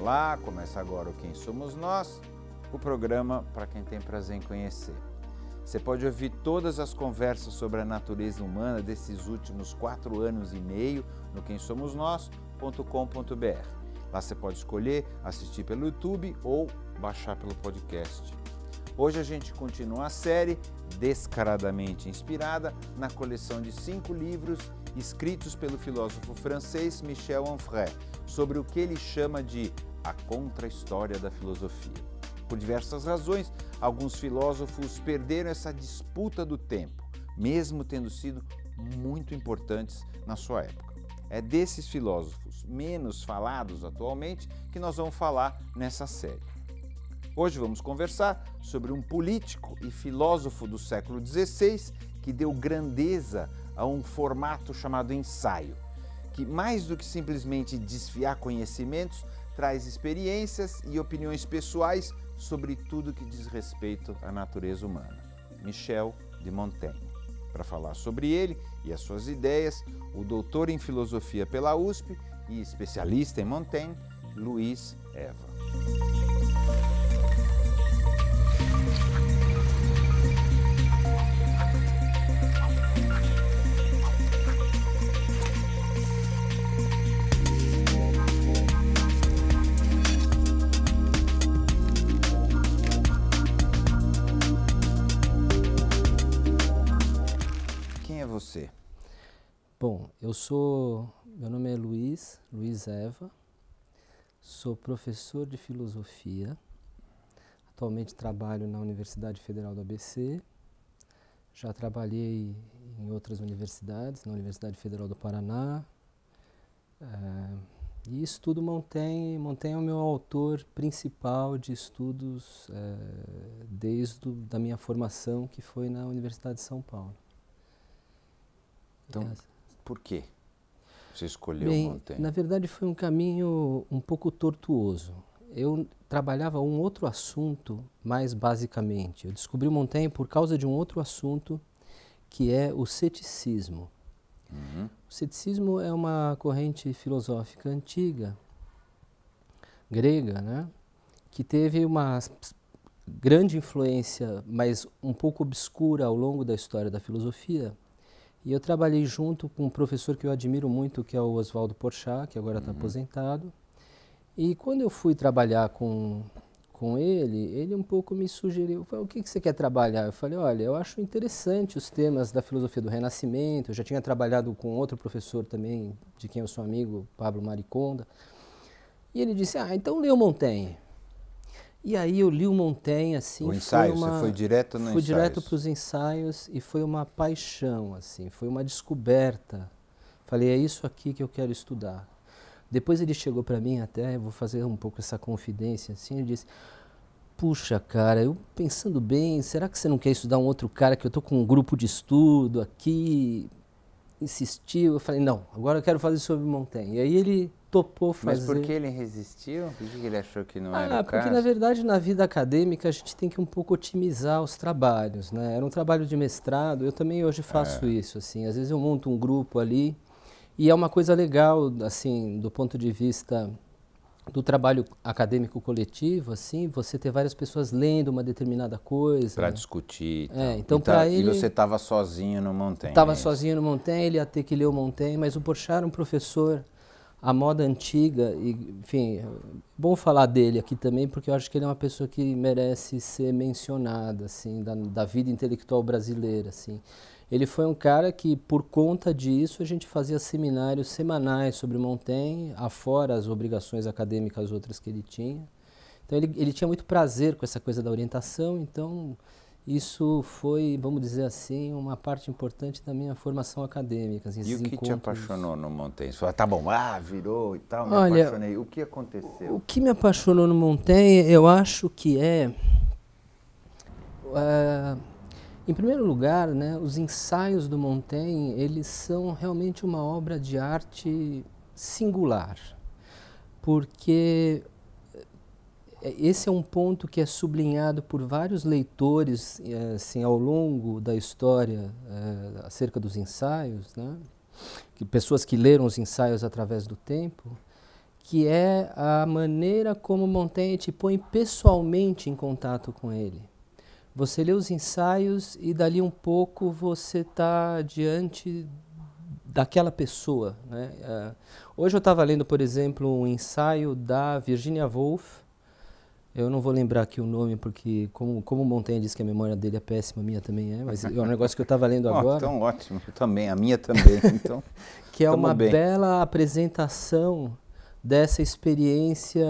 Olá, começa agora o Quem Somos Nós, o programa para quem tem prazer em conhecer. Você pode ouvir todas as conversas sobre a natureza humana desses últimos quatro anos e meio no quemsomosnós.com.br. Lá você pode escolher assistir pelo YouTube ou baixar pelo podcast. Hoje a gente continua a série descaradamente inspirada na coleção de cinco livros escritos pelo filósofo francês Michel Onfray sobre o que ele chama de a contra-história da filosofia. Por diversas razões, alguns filósofos perderam essa disputa do tempo, mesmo tendo sido muito importantes na sua época. É desses filósofos menos falados atualmente que nós vamos falar nessa série. Hoje vamos conversar sobre um político e filósofo do século XVI que deu grandeza a um formato chamado ensaio, que mais do que simplesmente desfiar conhecimentos, traz experiências e opiniões pessoais sobre tudo que diz respeito à natureza humana. Michel de Montaigne. Para falar sobre ele e as suas ideias, o doutor em filosofia pela USP e especialista em Montaigne, Luiz Eva. Bom, eu sou, meu nome é Luiz, Luiz Eva, sou professor de filosofia, atualmente trabalho na Universidade Federal do ABC, já trabalhei em outras universidades, na Universidade Federal do Paraná, eh, e estudo mantém, mantém o meu autor principal de estudos eh, desde a da minha formação, que foi na Universidade de São Paulo. Então, é por quê? Você escolheu Bem, Montaigne? Na verdade, foi um caminho um pouco tortuoso. Eu trabalhava um outro assunto mais basicamente. Eu descobri Montaigne por causa de um outro assunto que é o ceticismo. Uhum. O ceticismo é uma corrente filosófica antiga, grega, né? que teve uma grande influência, mas um pouco obscura ao longo da história da filosofia, e eu trabalhei junto com um professor que eu admiro muito, que é o Oswaldo Porchat, que agora está uhum. aposentado. E quando eu fui trabalhar com, com ele, ele um pouco me sugeriu, o que, que você quer trabalhar? Eu falei, olha, eu acho interessante os temas da filosofia do Renascimento, eu já tinha trabalhado com outro professor também, de quem eu sou amigo, Pablo Mariconda. E ele disse, ah, então leu Montaigne. E aí eu li o Montaigne, assim... O ensaio, foi uma... você foi direto no Fui direto para os ensaios e foi uma paixão, assim, foi uma descoberta. Falei, é isso aqui que eu quero estudar. Depois ele chegou para mim até, vou fazer um pouco essa confidência, assim, ele disse... Puxa, cara, eu pensando bem, será que você não quer estudar um outro cara que eu tô com um grupo de estudo aqui? Insistiu, eu falei, não, agora eu quero fazer sobre Montaigne. E aí ele topou fazer. Mas por que ele resistiu? Por que ele achou que não ah, era o porque, caso? na verdade, na vida acadêmica, a gente tem que um pouco otimizar os trabalhos, né? Era um trabalho de mestrado, eu também hoje faço é. isso, assim. Às vezes eu monto um grupo ali e é uma coisa legal, assim, do ponto de vista do trabalho acadêmico coletivo, assim, você ter várias pessoas lendo uma determinada coisa. Para discutir. É, então. É, então tá, para ele. E você estava sozinho no Montem. Estava é sozinho no Montem, ele ia ter que ler o Montem, mas o Porchar, um professor a moda antiga, e, enfim, bom falar dele aqui também, porque eu acho que ele é uma pessoa que merece ser mencionada, assim, da, da vida intelectual brasileira, assim. Ele foi um cara que, por conta disso, a gente fazia seminários semanais sobre Montaigne, afora as obrigações acadêmicas outras que ele tinha. Então, ele, ele tinha muito prazer com essa coisa da orientação, então isso foi, vamos dizer assim, uma parte importante da minha formação acadêmica. Assim, e o que encontros... te apaixonou no Montaigne? Você falou, tá bom, ah, virou e tal, me Olha, apaixonei. O que aconteceu? O que me apaixonou no Montaigne, eu acho que é, eh, em primeiro lugar, né, os ensaios do Montaigne, eles são realmente uma obra de arte singular, porque é, esse é um ponto que é sublinhado por vários leitores eh, assim, ao longo da história é, acerca dos ensaios, né? que pessoas que leram os ensaios através do tempo, que é a maneira como Montaigne te põe pessoalmente em contato com ele. Você lê os ensaios e dali um pouco você está diante daquela pessoa. Né? Uh, hoje eu estava lendo, por exemplo, um ensaio da Virginia Woolf, eu não vou lembrar aqui o nome, porque como, como o Montanha disse que a memória dele é péssima, a minha também é, mas é um negócio que eu estava lendo agora. Oh, então ótimo, eu também, a minha também. Então, que é uma bem. bela apresentação dessa experiência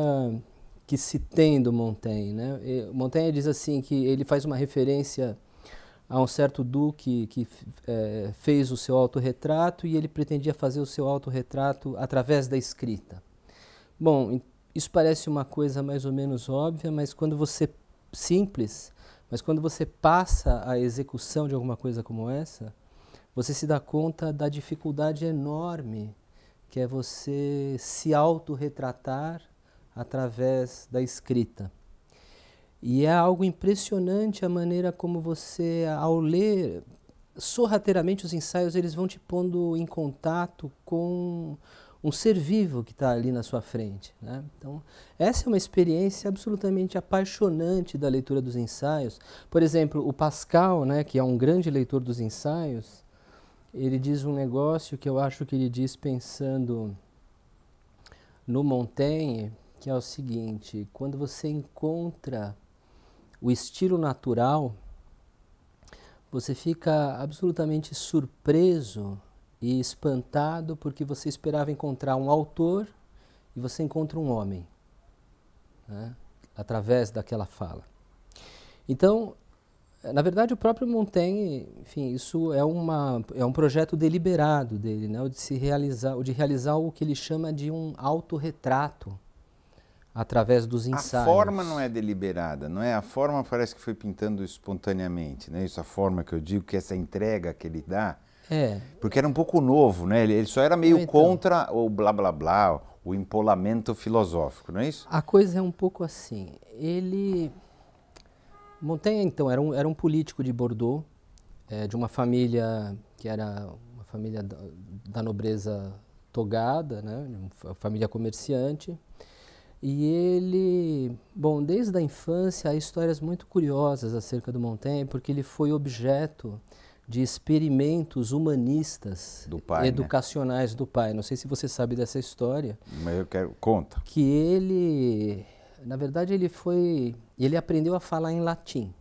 que se tem do Montaigne. Né? E, Montaigne diz assim que ele faz uma referência a um certo duque que é, fez o seu autorretrato e ele pretendia fazer o seu autorretrato através da escrita. Bom, isso parece uma coisa mais ou menos óbvia, mas quando você simples, mas quando você passa a execução de alguma coisa como essa, você se dá conta da dificuldade enorme que é você se autorretratar através da escrita. E é algo impressionante a maneira como você, ao ler sorrateiramente os ensaios, eles vão te pondo em contato com um ser vivo que está ali na sua frente. Né? Então, essa é uma experiência absolutamente apaixonante da leitura dos ensaios. Por exemplo, o Pascal, né, que é um grande leitor dos ensaios, ele diz um negócio que eu acho que ele diz pensando no Montaigne, que é o seguinte: quando você encontra o estilo natural, você fica absolutamente surpreso e espantado porque você esperava encontrar um autor e você encontra um homem, né? através daquela fala. Então, na verdade, o próprio Montaigne, enfim, isso é, uma, é um projeto deliberado dele, né? o, de se realizar, o de realizar o que ele chama de um autorretrato através dos ensaios. A forma não é deliberada, não é? A forma parece que foi pintando espontaneamente, né? Isso, a forma que eu digo, que essa entrega que ele dá, é. Porque era um pouco novo, né? Ele, ele só era meio é, então, contra o blá blá blá, o empolamento filosófico, não é isso? A coisa é um pouco assim. Ele. Montaigne, então, era um, era um político de Bordeaux, é, de uma família que era uma família da, da nobreza togada, né? Uma família comerciante. E ele, bom, desde a infância há histórias muito curiosas acerca do Montaigne, porque ele foi objeto de experimentos humanistas do pai, né? educacionais né? do pai. Não sei se você sabe dessa história. Mas eu quero conta. Que ele, na verdade, ele foi, ele aprendeu a falar em latim.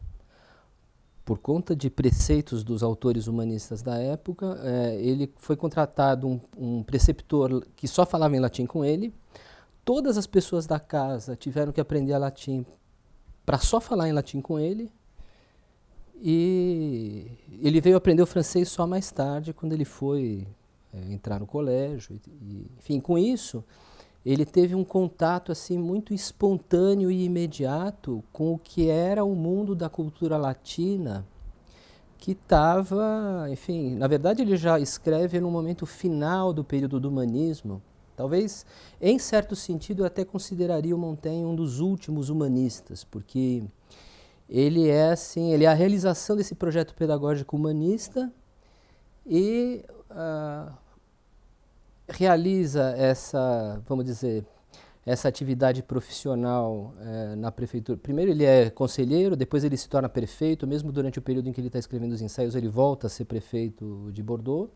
Por conta de preceitos dos autores humanistas da época, é, ele foi contratado um, um preceptor que só falava em latim com ele. Todas as pessoas da casa tiveram que aprender a latim para só falar em latim com ele e ele veio aprender o francês só mais tarde, quando ele foi é, entrar no colégio. E, enfim, com isso, ele teve um contato assim muito espontâneo e imediato com o que era o mundo da cultura latina, que estava, enfim, na verdade ele já escreve no momento final do período do humanismo. Talvez, em certo sentido, eu até consideraria o Montaigne um dos últimos humanistas, porque ele é assim, ele é a realização desse projeto pedagógico humanista e uh, realiza essa, vamos dizer, essa atividade profissional eh, na prefeitura. Primeiro ele é conselheiro, depois ele se torna prefeito, mesmo durante o período em que ele está escrevendo os ensaios, ele volta a ser prefeito de Bordeaux.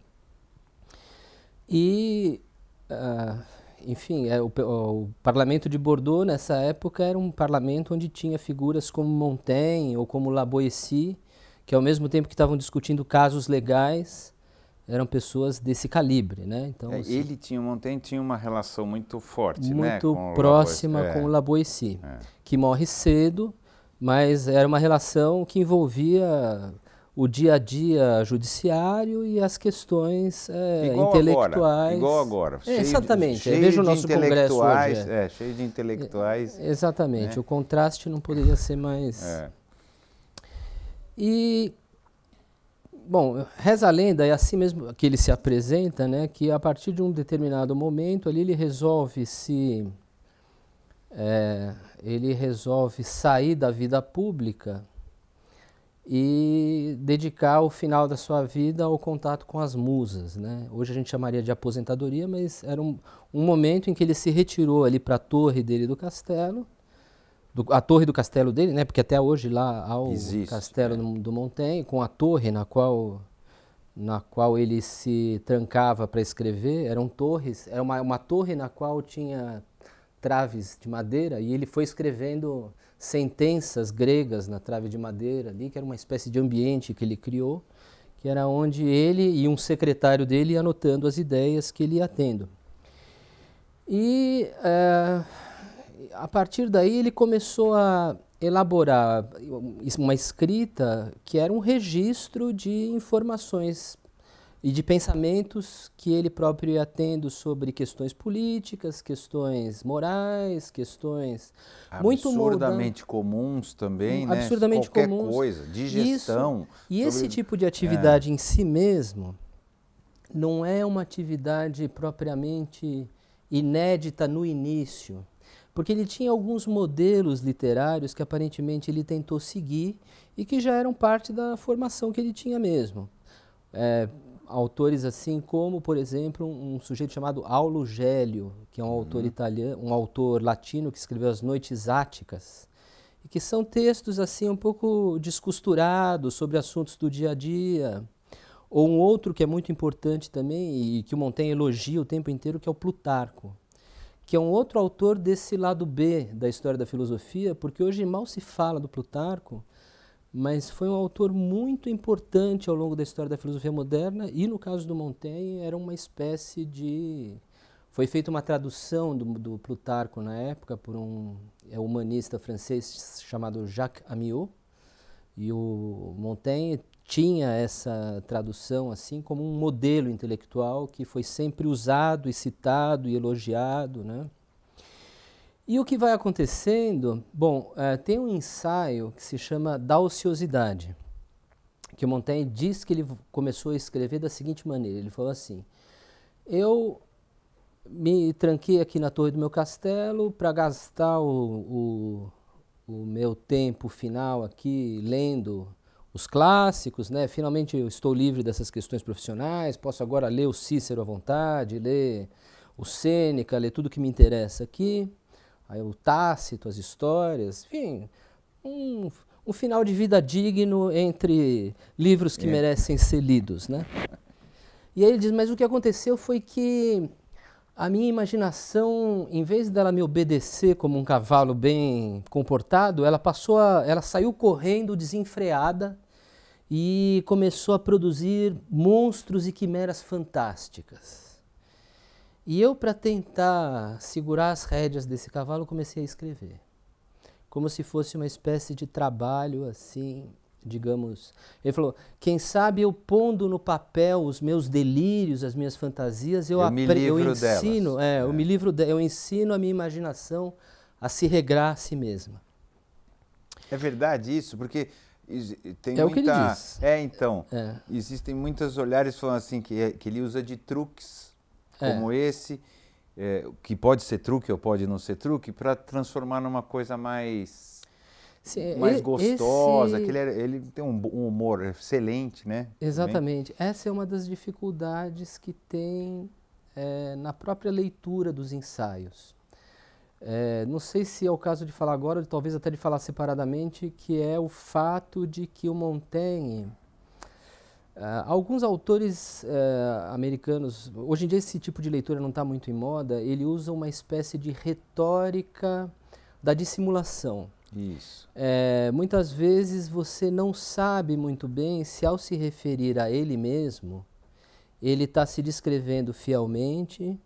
E ah, enfim, é, o, o, parlamento de Bordeaux nessa época era um parlamento onde tinha figuras como Montaigne ou como Laboessi, que ao mesmo tempo que estavam discutindo casos legais, eram pessoas desse calibre, né? Então, é, assim, ele tinha, Montaigne tinha uma relação muito forte, né, muito né, com próxima o é. com o Laboessi, é. que morre cedo, mas era uma relação que envolvia o dia a dia judiciário e as questões é, igual intelectuais. Agora, igual agora. É, exatamente. De, Veja o nosso congresso hoje. É. é. cheio de intelectuais. É, exatamente. Né? O contraste não poderia ser mais. É. E bom, reza a lenda é assim mesmo que ele se apresenta, né? Que a partir de um determinado momento ali ele resolve se é, ele resolve sair da vida pública e dedicar o final da sua vida ao contato com as musas. Né? Hoje a gente chamaria de aposentadoria, mas era um, um momento em que ele se retirou ali para a torre dele do castelo, do, a torre do castelo dele, né? porque até hoje lá há o Existe, castelo é. do, do Montaigne, com a torre na qual, na qual ele se trancava para escrever, eram torres, era uma, uma torre na qual tinha traves de madeira e ele foi escrevendo sentenças gregas na trave de madeira ali, que era uma espécie de ambiente que ele criou, que era onde ele e um secretário dele anotando as ideias que ele ia tendo. E é, a partir daí ele começou a elaborar uma escrita que era um registro de informações e de pensamentos que ele próprio ia tendo sobre questões políticas, questões morais, questões muito absurdamente comuns também, né? Absurdamente Qualquer comuns. coisa, digestão. Isso. E sobre... esse tipo de atividade é. em si mesmo não é uma atividade propriamente inédita no início, porque ele tinha alguns modelos literários que aparentemente ele tentou seguir e que já eram parte da formação que ele tinha mesmo. É, autores assim como, por exemplo, um, um sujeito chamado Aulo Gélio, que é um uhum. autor italiano, um autor latino que escreveu As Noites Áticas, e que são textos assim um pouco descosturados sobre assuntos do dia a dia. Ou um outro que é muito importante também e que o Montaigne elogia o tempo inteiro, que é o Plutarco, que é um outro autor desse lado B da história da filosofia, porque hoje mal se fala do Plutarco, mas foi um autor muito importante ao longo da história da filosofia moderna e no caso do Montaigne era uma espécie de foi feita uma tradução do, do Plutarco na época por um é, humanista francês chamado Jacques Amiot e o Montaigne tinha essa tradução assim como um modelo intelectual que foi sempre usado e citado e elogiado, né? E o que vai acontecendo? Bom, é, tem um ensaio que se chama Da Ociosidade, que Montaigne diz que ele começou a escrever da seguinte maneira: ele falou assim, eu me tranquei aqui na torre do meu castelo para gastar o, o, o meu tempo final aqui lendo os clássicos, né? Finalmente eu estou livre dessas questões profissionais, posso agora ler o Cícero à vontade, ler o Sêneca, ler tudo que me interessa aqui aí o Tácito, as histórias, enfim, um, um final de vida digno entre livros que é. merecem ser lidos, né? E aí ele diz, mas o que aconteceu foi que a minha imaginação, em vez dela me obedecer como um cavalo bem comportado, ela passou, a, ela saiu correndo desenfreada e começou a produzir monstros e quimeras fantásticas. E eu, para tentar segurar as rédeas desse cavalo, comecei a escrever. Como se fosse uma espécie de trabalho, assim, digamos. Ele falou: quem sabe eu pondo no papel os meus delírios, as minhas fantasias, eu, eu, me livro eu ensino, delas. É, é. eu é. me livro, de, eu ensino a minha imaginação a se regrar a si mesma. É verdade isso, porque tem é muita... o que ele diz. É, então, é. existem muitos olhares falando assim que, que ele usa de truques é. como é. esse, é, que pode ser truque ou pode não ser truque, para transformar numa coisa mais Sim, mais ele, gostosa, esse... que ele, é, ele tem um, um, humor excelente, né? Exatamente. Também. Essa é uma das dificuldades que tem é, na própria leitura dos ensaios. É, não sei se é o caso de falar agora, ou talvez até de falar separadamente, que é o fato de que o Montaigne ah, alguns autores ah, americanos, hoje em dia esse tipo de leitura não está muito em moda, ele usa uma espécie de retórica da dissimulação. Isso. É, muitas vezes você não sabe muito bem se, ao se referir a ele mesmo, ele está se descrevendo fielmente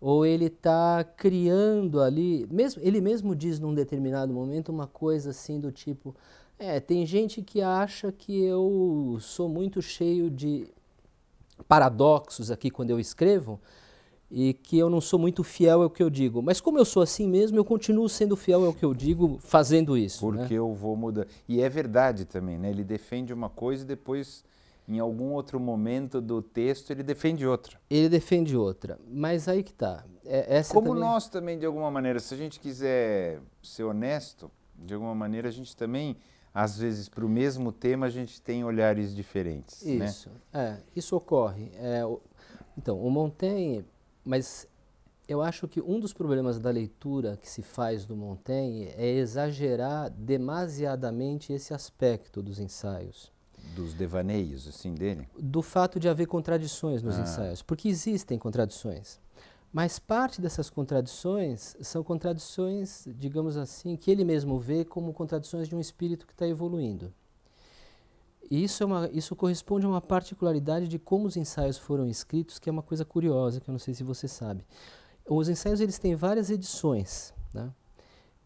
ou ele está criando ali. Mesmo, ele mesmo diz num determinado momento uma coisa assim do tipo: é, tem gente que acha que eu sou muito cheio de paradoxos aqui quando eu escrevo e que eu não sou muito fiel ao que eu digo. Mas como eu sou assim mesmo, eu continuo sendo fiel ao que eu digo fazendo isso. Né? Porque né? eu vou mudar. E é verdade também, né? Ele defende uma coisa e depois, em algum outro momento do texto, ele defende outra. Ele defende outra. Mas aí que tá. É, como também... nós também, de alguma maneira, se a gente quiser ser honesto, de alguma maneira a gente também às vezes, para o mesmo tema, a gente tem olhares diferentes. Né? Isso, né? é, isso ocorre. É, o, então, o Montaigne, mas eu acho que um dos problemas da leitura que se faz do Montaigne é exagerar demasiadamente esse aspecto dos ensaios. Dos devaneios, assim, dele? Do fato de haver contradições nos ah. ensaios, porque existem contradições. Mas parte dessas contradições são contradições, digamos assim, que ele mesmo vê como contradições de um espírito que está evoluindo. E isso, é uma, isso corresponde a uma particularidade de como os ensaios foram escritos, que é uma coisa curiosa, que eu não sei se você sabe. Os ensaios eles têm várias edições, né?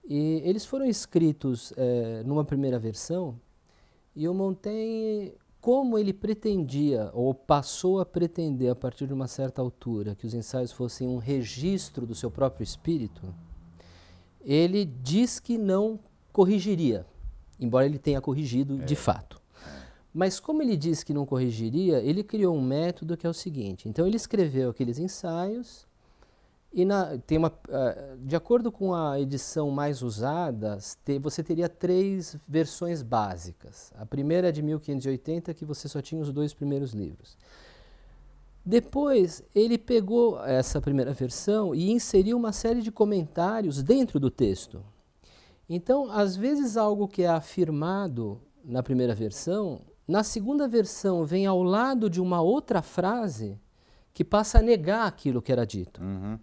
e eles foram escritos é, numa primeira versão, e eu montei como ele pretendia, ou passou a pretender, a partir de uma certa altura, que os ensaios fossem um registro do seu próprio espírito, ele diz que não corrigiria, embora ele tenha corrigido é. de fato. Mas como ele diz que não corrigiria, ele criou um método que é o seguinte: então ele escreveu aqueles ensaios, e na, tem uma, eh, de acordo com a edição mais usada, você teria três versões básicas. A primeira é de 1580, que você só tinha os dois primeiros livros. Depois, ele pegou essa primeira versão e inseriu uma série de comentários dentro do texto. Então, às vezes, algo que é afirmado na primeira versão, na segunda versão vem ao lado de uma outra frase que passa a negar aquilo que era dito. Uhum.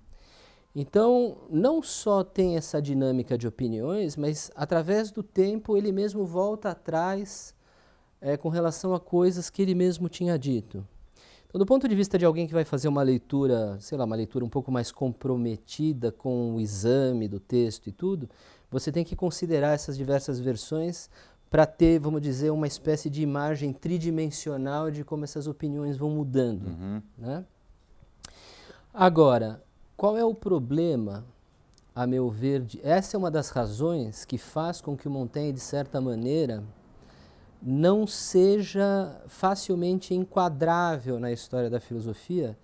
Então, não só tem essa dinâmica de opiniões, mas através do tempo ele mesmo volta atrás é, com relação a coisas que ele mesmo tinha dito. Então, do ponto de vista de alguém que vai fazer uma leitura, sei lá, uma leitura um pouco mais comprometida com o exame do texto e tudo, você tem que considerar essas diversas versões para ter, vamos dizer, uma espécie de imagem tridimensional de como essas opiniões vão mudando. Uhum. Né? Agora, qual é o problema, a meu ver? De, essa é uma das razões que faz com que o Montaigne, de certa maneira, não seja facilmente enquadrável na história da filosofia,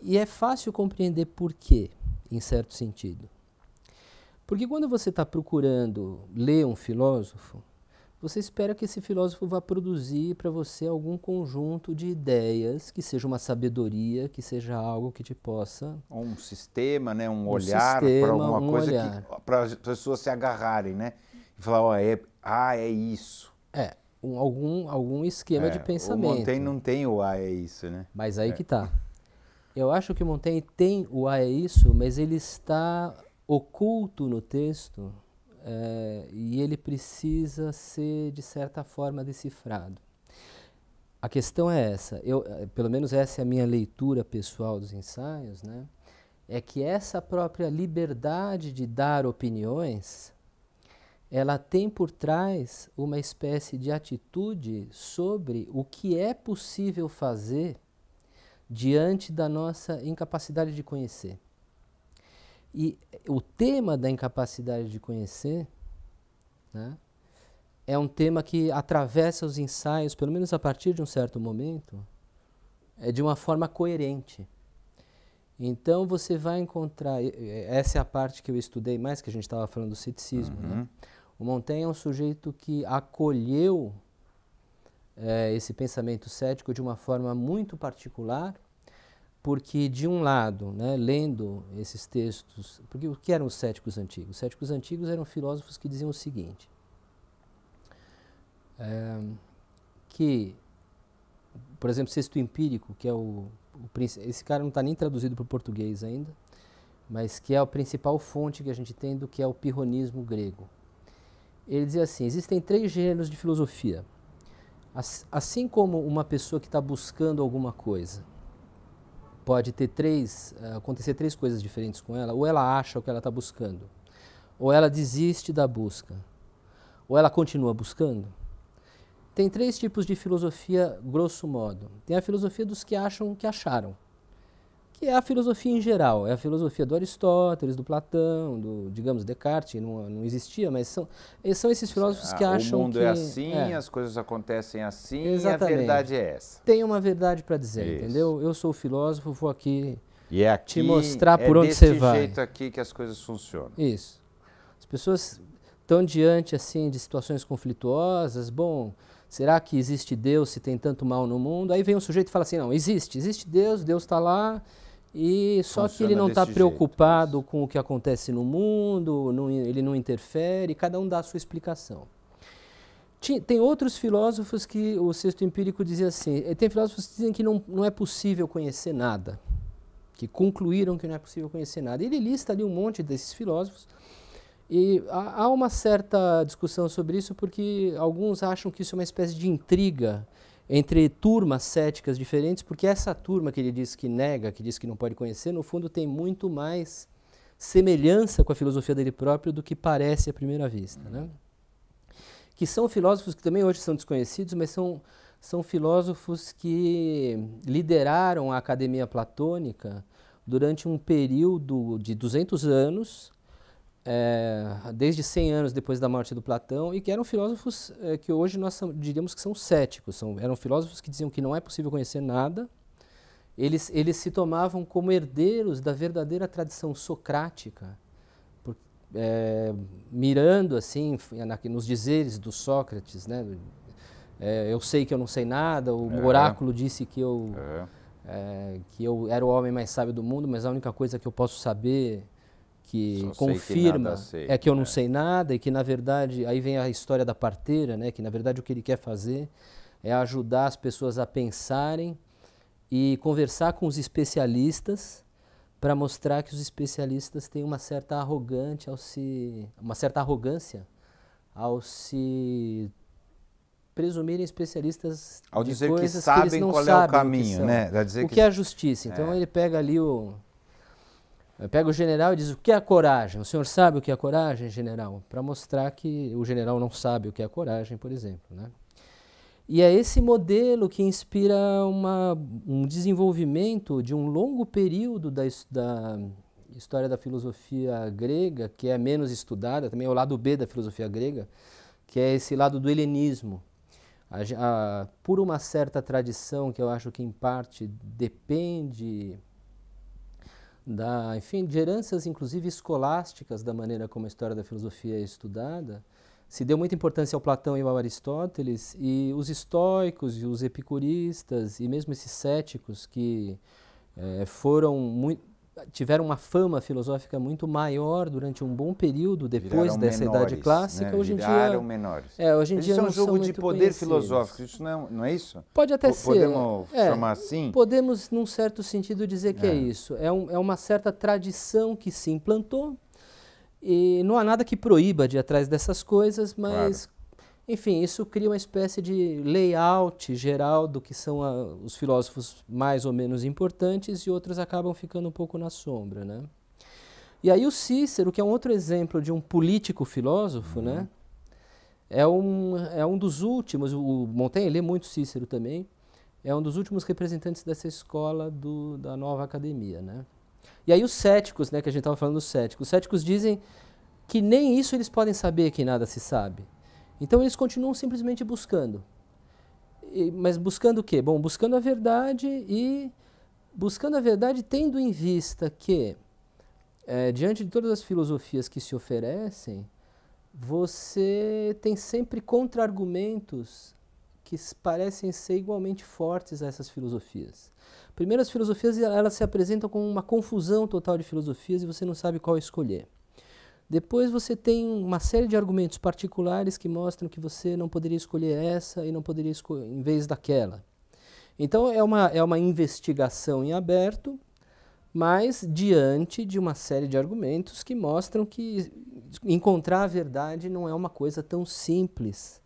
e é fácil compreender por quê, em certo sentido. Porque quando você está procurando ler um filósofo, você espera que esse filósofo vá produzir para você algum conjunto de ideias, que seja uma sabedoria, que seja algo que te possa. Um sistema, né? um, um olhar para alguma um coisa para as pessoas se agarrarem, né? E falar, ó, oh, é, ah, é isso. É, um, algum, algum esquema é, de pensamento. O Montaigne não tem o ah, é isso, né? Mas aí é. que tá. Eu acho que o Montaigne tem o ah, é isso, mas ele está oculto no texto é, e ele precisa ser, de certa forma, decifrado. A questão é essa, eu, eh, pelo menos essa é a minha leitura pessoal dos ensaios, né? é que essa própria liberdade de dar opiniões, ela tem por trás uma espécie de atitude sobre o que é possível fazer diante da nossa incapacidade de conhecer. E o tema da incapacidade de conhecer né, é um tema que atravessa os ensaios, pelo menos a partir de um certo momento, é de uma forma coerente. Então você vai encontrar, essa é a parte que eu estudei mais, que a gente estava falando do ceticismo. Né? Uhum. Né? O Montaigne é um sujeito que acolheu é, esse pensamento cético de uma forma muito particular porque de um lado, né, lendo esses textos, porque o que eram os céticos antigos? Os céticos antigos eram filósofos que diziam o seguinte, é, que, por exemplo, Sexto Empírico, que é o, o esse cara não está nem traduzido para o português ainda, mas que é a principal fonte que a gente tem do que é o pirronismo grego. Ele dizia assim: existem três gêneros de filosofia. assim como uma pessoa que está buscando alguma coisa, pode ter três, eh, acontecer três coisas diferentes com ela. Ou ela acha o que ela está buscando, ou ela desiste da busca, ou ela continua buscando. Tem três tipos de filosofia, grosso modo. Tem a filosofia dos que acham que acharam que é a filosofia em geral, é a filosofia do Aristóteles, do Platão, do, digamos, Descartes, não, não existia, mas são, são esses filósofos ah, que acham que... O mundo que, é, é. assim, é, as coisas acontecem assim exatamente. a verdade é essa. Tem uma verdade para dizer, Isso. entendeu? Eu sou filósofo, vou aqui, e é aqui te mostrar é por onde você vai. É desse jeito aqui que as coisas funcionam. Isso. As pessoas estão diante, assim, de situações conflituosas, bom... Será que existe Deus se tem tanto mal no mundo? Aí vem um sujeito e fala assim: não, existe, existe Deus, Deus está lá, e só Funciona que ele não está preocupado jeito, com o que acontece no mundo, não, ele não interfere, cada um dá a sua explicação. Tem outros filósofos que o sexto empírico dizia assim: eh, tem filósofos que dizem que não, não é possível conhecer nada, que concluíram que não é possível conhecer nada. Ele lista ali um monte desses filósofos, e há, há uma certa discussão sobre isso, porque alguns acham que isso é uma espécie de intriga entre turmas céticas diferentes, porque essa turma que ele diz que nega, que diz que não pode conhecer, no fundo tem muito mais semelhança com a filosofia dele próprio do que parece à primeira vista. Né? Que são filósofos que também hoje são desconhecidos, mas são, são filósofos que lideraram a academia platônica durante um período de 200 anos é, desde 100 anos depois da morte do Platão, e que eram filósofos é, que hoje nós são, diríamos que são céticos, são, eram filósofos que diziam que não é possível conhecer nada, eles, eles se tomavam como herdeiros da verdadeira tradição socrática, por, é, mirando assim na, nos dizeres do Sócrates, né? É, eu sei que eu não sei nada, o é. oráculo disse que eu, é. que eu era o homem mais sábio do mundo, mas a única coisa que eu posso saber que Só confirma que é que eu não né? sei nada e que na verdade aí vem a história da parteira, né? Que na verdade o que ele quer fazer é ajudar as pessoas a pensarem e conversar com os especialistas para mostrar que os especialistas têm uma certa arrogante ao se uma certa arrogância ao se presumirem especialistas ao dizer que sabem que qual é o caminho, né? o que, que é a justiça. Então é. ele pega ali o Pega o general e diz: O que é coragem? O senhor sabe o que é coragem, general? Para mostrar que o general não sabe o que é coragem, por exemplo. Né? E é esse modelo que inspira uma, um desenvolvimento de um longo período da, da história da filosofia grega, que é menos estudada, também é o lado B da filosofia grega, que é esse lado do helenismo. A, a, por uma certa tradição que eu acho que, em parte, depende da, enfim, de heranças inclusive escolásticas da maneira como a história da filosofia é estudada, se deu muita importância ao Platão e ao Aristóteles, e os estoicos e os epicuristas, e mesmo esses céticos que eh, foram muito tiveram uma fama filosófica muito maior durante um bom período depois Viraram dessa menores, idade clássica. Né? Hoje em dia menores. É, hoje em isso dia é são um jogo são de poder filosófico. Isso não, é não é isso? Pode até P ser. Podemos é, chamar assim. Podemos, num certo sentido, dizer que é, é isso. É, um, é uma certa tradição que se implantou. E não há nada que proíba de ir atrás dessas coisas, mas claro enfim, isso cria uma espécie de layout geral do que são a, os filósofos mais ou menos importantes e outros acabam ficando um pouco na sombra, né? E aí o Cícero, que é um outro exemplo de um político filósofo, uhum. né? É um, é um dos últimos, o Montaigne lê muito Cícero também, é um dos últimos representantes dessa escola do, da nova academia, né? E aí os céticos, né, que a gente estava falando dos céticos, os céticos dizem que nem isso eles podem saber que nada se sabe. Então eles continuam simplesmente buscando. E, mas buscando o quê? Bom, buscando a verdade e buscando a verdade tendo em vista que, é, diante de todas as filosofias que se oferecem, você tem sempre contra-argumentos que parecem ser igualmente fortes a essas filosofias. Primeiro, as filosofias elas se apresentam com uma confusão total de filosofias e você não sabe qual escolher. Depois você tem uma série de argumentos particulares que mostram que você não poderia escolher essa e não poderia escolher em vez daquela. Então é uma, é uma investigação em aberto, mas diante de uma série de argumentos que mostram que encontrar a verdade não é uma coisa tão simples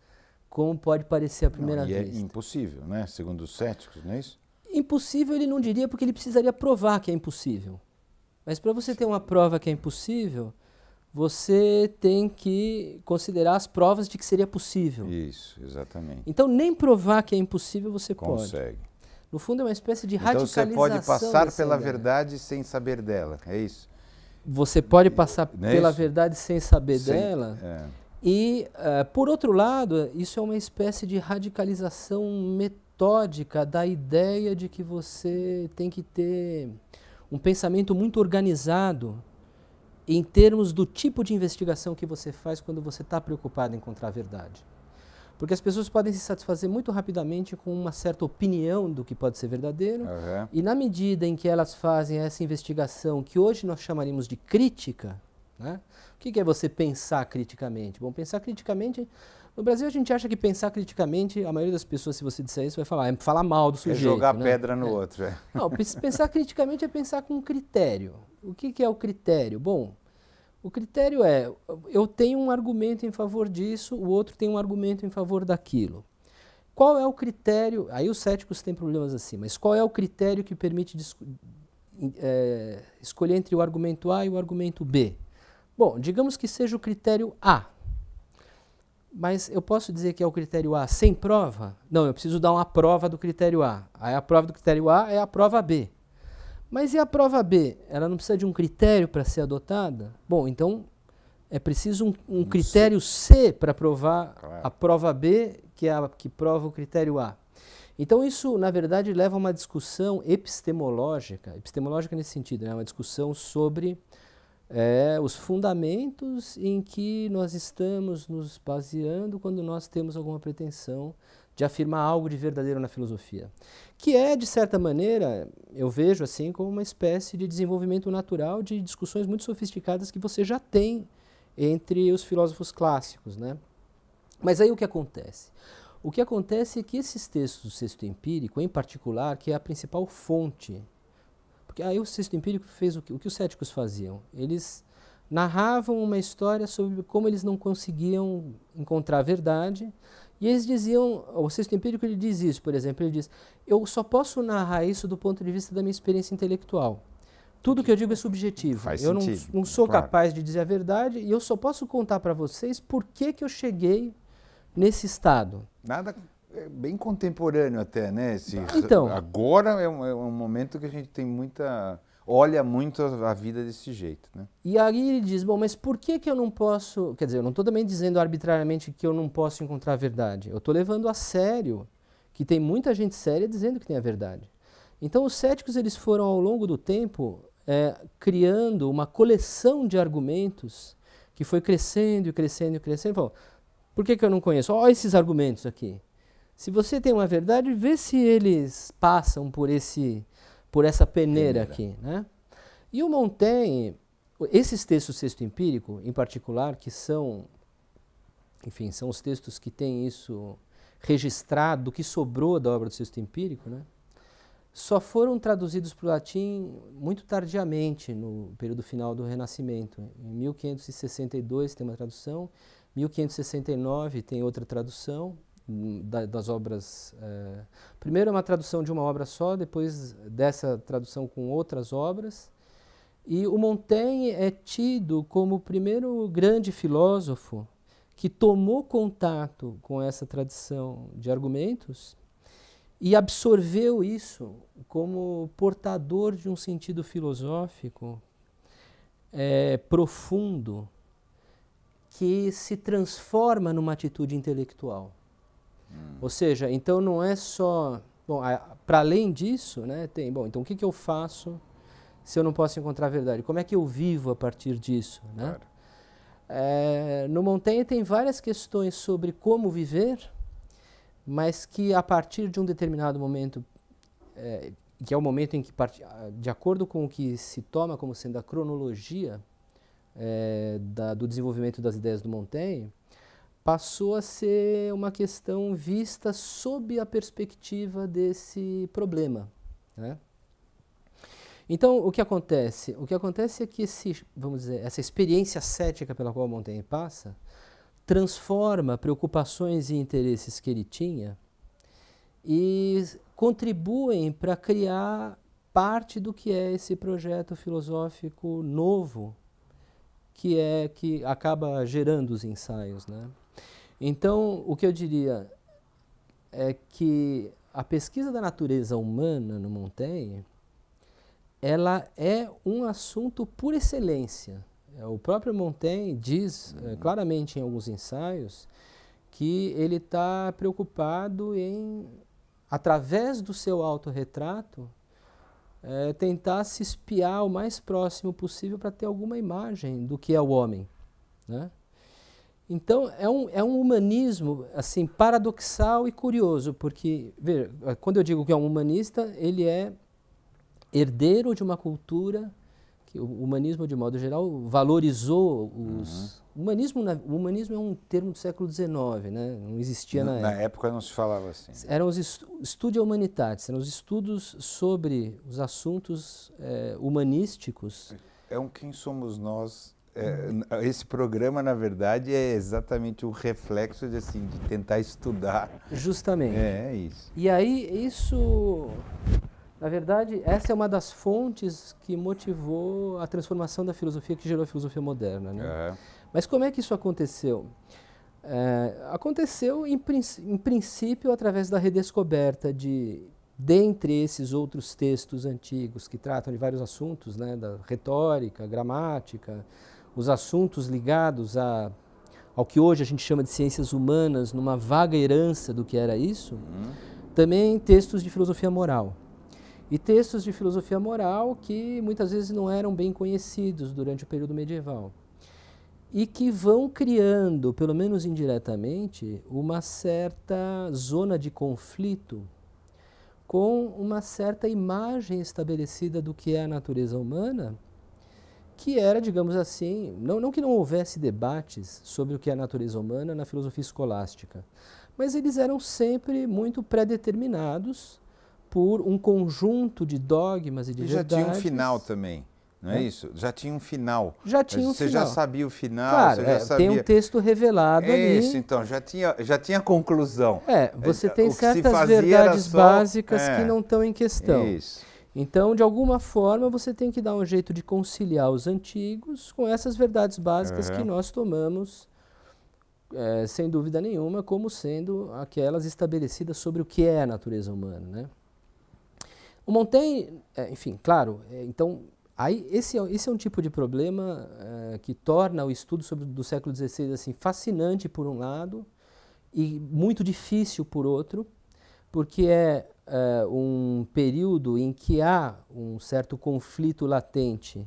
como pode parecer à primeira não, e é vista. É impossível, né? Segundo os céticos, não é isso? Impossível ele não diria porque ele precisaria provar que é impossível. Mas para você ter uma prova que é impossível, você tem que considerar as provas de que seria possível. Isso, exatamente. Então, nem provar que é impossível você Consegue. pode. Consegue. No fundo, é uma espécie de radicalização. Então, você pode passar pela ideia. verdade sem saber dela, é isso? Você pode passar é pela verdade sem saber dela. É. E, uh, por outro lado, isso é uma espécie de radicalização metódica da ideia de que você tem que ter um pensamento muito organizado em termos do tipo de investigação que você faz quando você está preocupado em encontrar a verdade. Porque as pessoas podem se satisfazer muito rapidamente com uma certa opinião do que pode ser verdadeiro, uhum. e na medida em que elas fazem essa investigação, que hoje nós chamaríamos de crítica, né? o que, que é você pensar criticamente? Bom, pensar criticamente no Brasil, a gente acha que pensar criticamente, a maioria das pessoas, se você disser isso, vai falar, é falar mal do é sujeito. É jogar né? pedra no é. outro. É. Não, pensar criticamente é pensar com critério. O que, que é o critério? Bom, o critério é: eu tenho um argumento em favor disso, o outro tem um argumento em favor daquilo. Qual é o critério? Aí os céticos têm problemas assim, mas qual é o critério que permite é, escolher entre o argumento A e o argumento B? Bom, digamos que seja o critério A mas eu posso dizer que é o critério A sem prova? Não, eu preciso dar uma prova do critério A. Aí a prova do critério A é a prova B. Mas e a prova B? Ela não precisa de um critério para ser adotada? Bom, então é preciso um, um critério C para provar a prova B, que é a que prova o critério A. Então isso, na verdade, leva a uma discussão epistemológica, epistemológica nesse sentido, né? uma discussão sobre é os fundamentos em que nós estamos nos baseando quando nós temos alguma pretensão de afirmar algo de verdadeiro na filosofia, que é de certa maneira, eu vejo assim como uma espécie de desenvolvimento natural de discussões muito sofisticadas que você já tem entre os filósofos clássicos, né? Mas aí o que acontece? O que acontece é que esses textos do sexto empírico, em particular, que é a principal fonte porque aí o sexto empírico fez o que, o que os céticos faziam. Eles narravam uma história sobre como eles não conseguiam encontrar a verdade. E eles diziam, o sexto empírico ele diz isso, por exemplo, ele diz, eu só posso narrar isso do ponto de vista da minha experiência intelectual. Tudo que eu digo é subjetivo. Faz eu não, não, sou claro. capaz de dizer a verdade e eu só posso contar para vocês por que, que eu cheguei nesse estado. Nada é bem contemporâneo até, né? Esse, então. então. Agora é um, é um, momento que a gente tem muita. Olha muito a, a vida desse jeito, né? E aí ele diz, bom, mas por que que eu não posso... Quer dizer, eu não estou também dizendo arbitrariamente que eu não posso encontrar a verdade. Eu estou levando a sério que tem muita gente séria dizendo que tem a verdade. Então os céticos, eles foram ao longo do tempo é, criando uma coleção de argumentos que foi crescendo e crescendo e crescendo. Bom, por que que eu não conheço? Olha esses argumentos aqui. Se você tem uma verdade, vê se eles passam por esse por essa peneira, peneira. aqui, né? E o Montaigne, esses textos sexto empírico, em particular, que são, enfim, são os textos que têm isso registrado, o que sobrou da obra do sexto empírico, né? Só foram traduzidos para o latim muito tardiamente, no período final do Renascimento. Em 1562 tem uma tradução, 1569 tem outra tradução, da, das obras. É, primeiro é uma tradução de uma obra só, depois dessa tradução com outras obras. E o Montaigne é tido como o primeiro grande filósofo que tomou contato com essa tradição de argumentos e absorveu isso como portador de um sentido filosófico é, profundo que se transforma numa atitude intelectual. Hum. Ou seja, então não é só. Bom, para além disso, né, tem. Bom, então o que, que eu faço se eu não posso encontrar a verdade? Como é que eu vivo a partir disso? Né? Claro. É, no Montanha tem várias questões sobre como viver, mas que a partir de um determinado momento, é, que é o momento em que, ah, de acordo com o que se toma como sendo a cronologia é, da, do desenvolvimento das ideias do Montaigne, passou a ser uma questão vista sob a perspectiva desse problema. Né? Então, o que acontece? O que acontece é que esse, vamos dizer, essa experiência cética pela qual Montaigne passa transforma preocupações e interesses que ele tinha e contribuem para criar parte do que é esse projeto filosófico novo que é que acaba gerando os ensaios, né? Então, o que eu diria é que a pesquisa da natureza humana no Montaigne, ela é um assunto por excelência. É, o próprio Montaigne diz é, uhum. claramente em alguns ensaios que ele está preocupado em, através do seu autorretrato, é, tentar se espiar o mais próximo possível para ter alguma imagem do que é o homem. Né? Então, é um, é um humanismo assim paradoxal e curioso, porque, veja, quando eu digo que é um humanista, ele é herdeiro de uma cultura que o humanismo, de modo geral, valorizou os... Uhum. Humanismo, na, o humanismo é um termo do século XIX, né? não existia na, na época. época. não se falava assim. Eram os estudos humanitários, eram os estudos sobre os assuntos é, humanísticos. É um quem somos nós é, esse programa, na verdade, é exatamente o reflexo de, assim, de tentar estudar. Justamente. É, é isso. E aí, isso, na verdade, essa é uma das fontes que motivou a transformação da filosofia, que gerou a filosofia moderna. Né? É. Mas como é que isso aconteceu? É, aconteceu, em, princ em princípio, através da redescoberta de dentre esses outros textos antigos que tratam de vários assuntos, né, da retórica, gramática, os assuntos ligados a, ao que hoje a gente chama de ciências humanas, numa vaga herança do que era isso, uhum. também textos de filosofia moral. E textos de filosofia moral que muitas vezes não eram bem conhecidos durante o período medieval. E que vão criando, pelo menos indiretamente, uma certa zona de conflito com uma certa imagem estabelecida do que é a natureza humana que era, digamos assim, não, não que não houvesse debates sobre o que é a natureza humana na filosofia escolástica, mas eles eram sempre muito predeterminados por um conjunto de dogmas e de e já tinha um final também. Não é, é, isso? Já tinha um final. Já tinha um você final. Você já sabia o final. Claro, é, sabia... tem um texto revelado é Isso, então, já tinha, já tinha conclusão. É, você é, tem certas verdades só... básicas que é. não estão em questão. Isso. Então, de alguma forma, você tem que dar um jeito de conciliar os antigos com essas verdades básicas que nós tomamos, é, sem dúvida nenhuma, como sendo aquelas estabelecidas sobre o que é a natureza humana. Né? O Montaigne, é, enfim, claro, é, então aí esse, é esse é um tipo de problema é, que torna o estudo sobre, do século XVI assim, fascinante por um lado e muito difícil por outro, porque é uh, um período em que há um certo conflito latente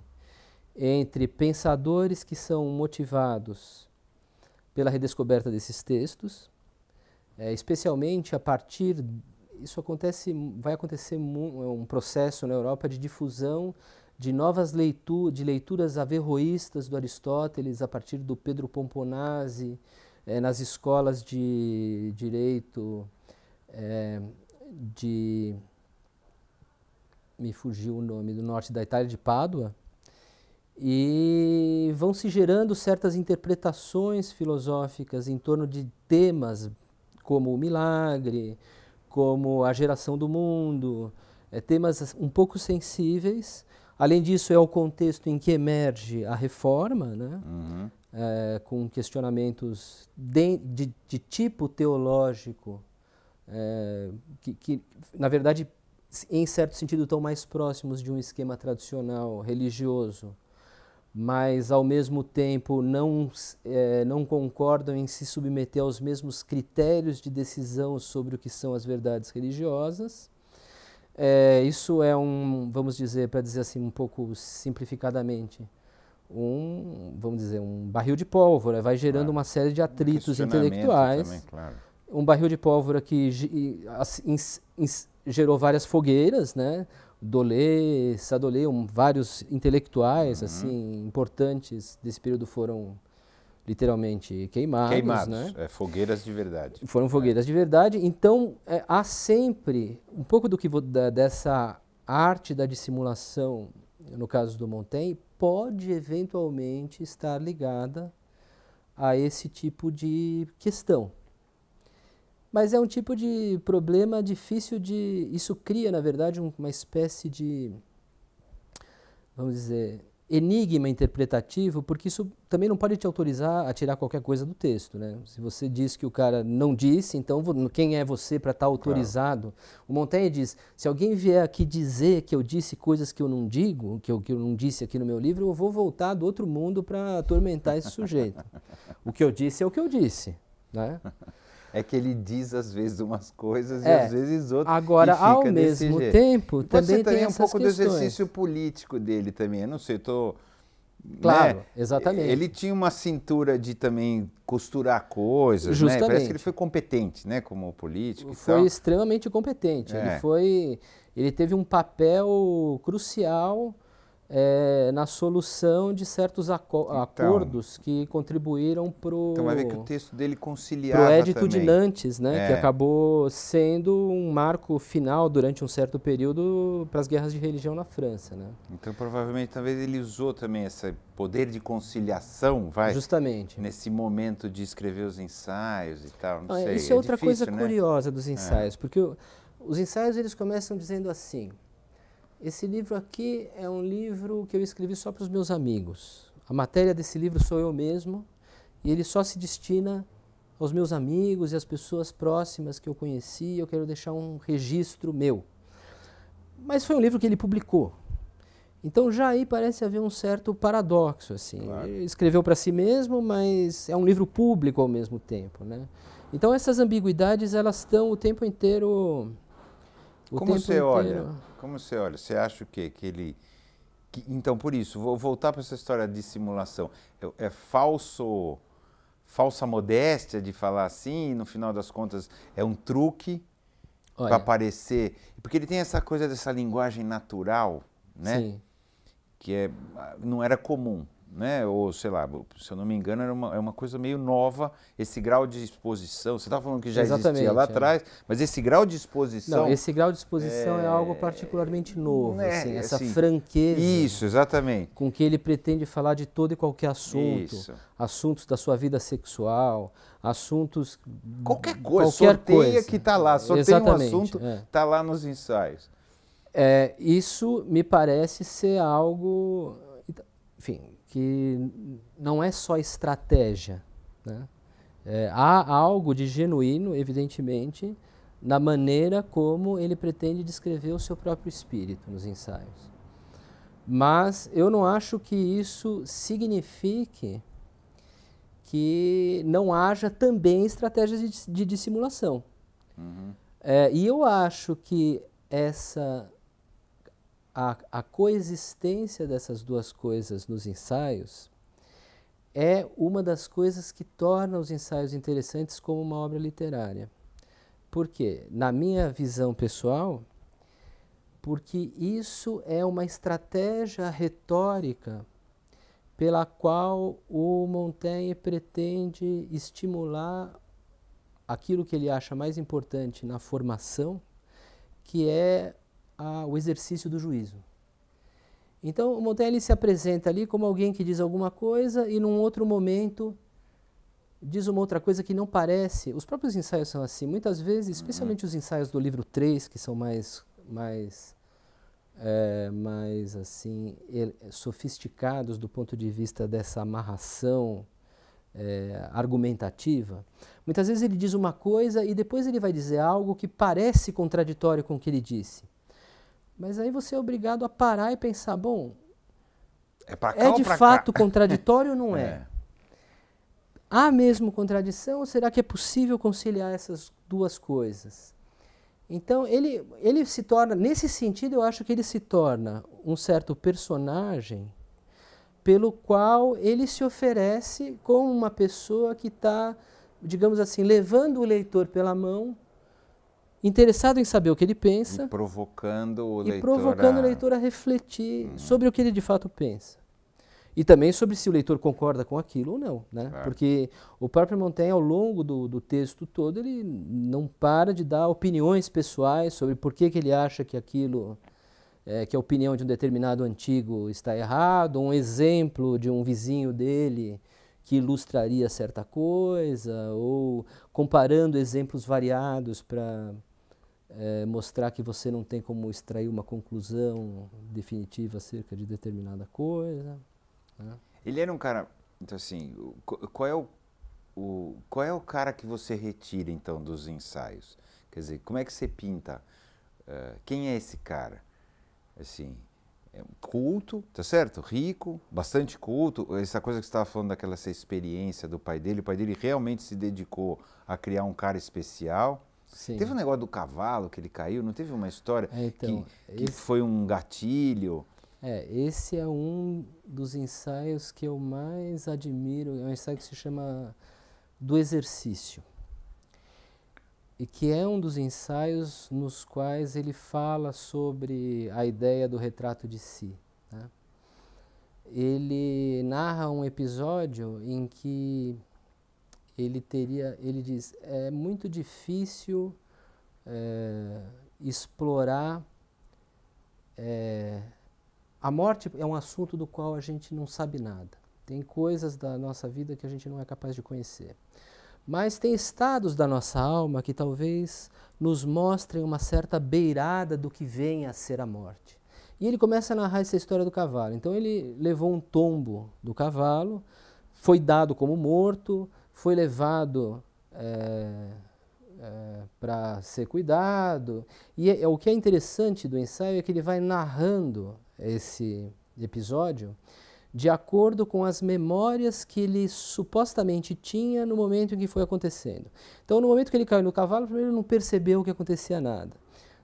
entre pensadores que são motivados pela redescoberta desses textos, eh, especialmente a partir isso acontece vai acontecer é um processo na Europa de difusão de novas leituras, de leituras averroístas do Aristóteles a partir do Pedro Pomponazzi é, nas escolas de direito é, de. Me fugiu o nome, do norte da Itália, de Pádua, e vão se gerando certas interpretações filosóficas em torno de temas como o milagre, como a geração do mundo, é, temas um pouco sensíveis. Além disso, é o contexto em que emerge a reforma, né? Uhum. É, com questionamentos de, de, de tipo teológico é, que, que, na verdade, em certo sentido, estão mais próximos de um esquema tradicional religioso, mas ao mesmo tempo não, é, não concordam em se submeter aos mesmos critérios de decisão sobre o que são as verdades religiosas. É, isso é um, vamos dizer, para dizer assim, um pouco simplificadamente, um, vamos dizer, um barril de pólvora, vai gerando claro. uma série de atritos um intelectuais. Também, claro um barril de pólvora que gerou várias fogueiras, né? Dolé, Sadolé, um, vários intelectuais uhum. assim importantes desse período foram literalmente queimados, queimados né? é, fogueiras de verdade. Foram é. fogueiras é. de verdade. Então é, há sempre um pouco do que da, dessa arte da dissimulação, no caso do Montaigne, pode eventualmente estar ligada a esse tipo de questão, mas é um tipo de problema difícil de. Isso cria, na verdade, uma espécie de. Vamos dizer. Enigma interpretativo, porque isso também não pode te autorizar a tirar qualquer coisa do texto. Né? Se você diz que o cara não disse, então quem é você para estar tá autorizado? Claro. O Montaigne diz: se alguém vier aqui dizer que eu disse coisas que eu não digo, que eu, que eu não disse aqui no meu livro, eu vou voltar do outro mundo para atormentar esse sujeito. o que eu disse é o que eu disse. Né? É que ele diz às vezes umas coisas é. e às vezes outras. Agora, ao mesmo jeito. tempo, Pode também tem um pouco questões. do exercício político dele também. Eu não sei, estou. Né? Claro, né? exatamente. Ele tinha uma cintura de também costurar coisas, Justamente. Né? Parece que ele foi competente, né, como político. Foi extremamente competente. É. Ele foi, ele teve um papel crucial é, na solução de certos aco então, acordos que contribuíram para o. Então vai ver que o texto dele conciliava. Para o Édito de Nantes, né, é. que acabou sendo um marco final durante um certo período para as guerras de religião na França. Né? Então provavelmente talvez ele usou também esse poder de conciliação, vai? Justamente. Nesse momento de escrever os ensaios e tal, não ah, sei. Isso é, é outra difícil, coisa né? curiosa dos é. ensaios, porque os ensaios eles começam dizendo assim. Esse livro aqui é um livro que eu escrevi só para os meus amigos. A matéria desse livro sou eu mesmo e ele só se destina aos meus amigos e às pessoas próximas que eu conheci. Eu quero deixar um registro meu. Mas foi um livro que ele publicou. Então já aí parece haver um certo paradoxo assim. Claro. Ele escreveu para si mesmo, mas é um livro público ao mesmo tempo, né? Então essas ambiguidades elas estão o tempo inteiro. O Como tempo você inteiro, olha? Como você olha? Você acha o quê? Que ele. Que, então, por isso, vou voltar para essa história de simulação. É, é falso. Falsa modéstia de falar assim, e no final das contas é um truque para aparecer. Porque ele tem essa coisa dessa linguagem natural, né? Sim. Que é, não era comum né? Ou sei lá, se eu não me engano, era uma, é uma coisa meio nova esse grau de exposição. Você estava falando que já Exatamente, existia lá é. atrás, é. mas esse grau de exposição. Não, esse grau de exposição é, é algo particularmente novo, né, assim, essa assim, franqueza. Isso, exatamente. Com que ele pretende falar de todo e qualquer assunto, isso. assuntos da sua vida sexual, assuntos qualquer coisa, qualquer sorteia coisa. que está lá, só exatamente, um assunto, está é. Tá lá nos ensaios. É, isso me parece ser algo, enfim, que não é só estratégia. Né? É, há algo de genuíno, evidentemente, na maneira como ele pretende descrever o seu próprio espírito nos ensaios. Mas eu não acho que isso signifique que não haja também estratégias de, de dissimulação. Uhum. É, e eu acho que essa a, a coexistência dessas duas coisas nos ensaios é uma das coisas que torna os ensaios interessantes como uma obra literária. Por quê? Na minha visão pessoal, porque isso é uma estratégia retórica pela qual o Montaigne pretende estimular aquilo que ele acha mais importante na formação, que é o exercício do juízo. Então, Montaigne se apresenta ali como alguém que diz alguma coisa e, num outro momento, diz uma outra coisa que não parece. Os próprios ensaios são assim. Muitas vezes, especialmente os ensaios do livro 3, que são mais, mais, é, mais assim, sofisticados do ponto de vista dessa amarração é, argumentativa, muitas vezes ele diz uma coisa e depois ele vai dizer algo que parece contraditório com o que ele disse. Mas aí você é obrigado a parar e pensar, bom, é, cá é de fato cá? contraditório ou não é. é? Há mesmo contradição ou será que é possível conciliar essas duas coisas? Então ele, ele se torna, nesse sentido eu acho que ele se torna um certo personagem pelo qual ele se oferece como uma pessoa que está, digamos assim, levando o leitor pela mão interessado em saber o que ele pensa. E provocando o leitor. E provocando a... o leitor a refletir uhum. sobre o que ele de fato pensa. E também sobre se o leitor concorda com aquilo ou não. Né? Porque o próprio Montaigne, ao longo do, do, texto todo, ele não para de dar opiniões pessoais sobre por que, que ele acha que aquilo. É, que a opinião de um determinado antigo está errado, um exemplo de um vizinho dele que ilustraria certa coisa, ou comparando exemplos variados para é, mostrar que você não tem como extrair uma conclusão definitiva acerca de determinada coisa. Né? Ele era um cara, então assim, qual é o, o, qual é o cara que você retira então dos ensaios? Quer dizer, como é que você pinta? Uh, quem é esse cara? Assim, é um culto, tá certo? Rico, bastante culto. Essa coisa que você estava falando daquela experiência do pai dele, o pai dele realmente se dedicou a criar um cara especial. Sim. Teve um negócio do cavalo que ele caiu, não teve uma história é, então, que, que esse... foi um gatilho? É, esse é um dos ensaios que eu mais admiro, é um ensaio que se chama Do Exercício. E que é um dos ensaios nos quais ele fala sobre a ideia do retrato de si. Né? Ele narra um episódio em que ele teria, ele diz, é muito difícil é, explorar é, a morte é um assunto do qual a gente não sabe nada. Tem coisas da nossa vida que a gente não é capaz de conhecer. Mas tem estados da nossa alma que talvez nos mostrem uma certa beirada do que vem a ser a morte. E ele começa a narrar essa história do cavalo. Então ele levou um tombo do cavalo, foi dado como morto, foi levado é, eh, é, eh, para ser cuidado. E é, é, o que é interessante do ensaio é que ele vai narrando esse episódio de acordo com as memórias que ele supostamente tinha no momento em que foi acontecendo. Então, no momento que ele caiu no cavalo, primeiro ele não percebeu que acontecia nada.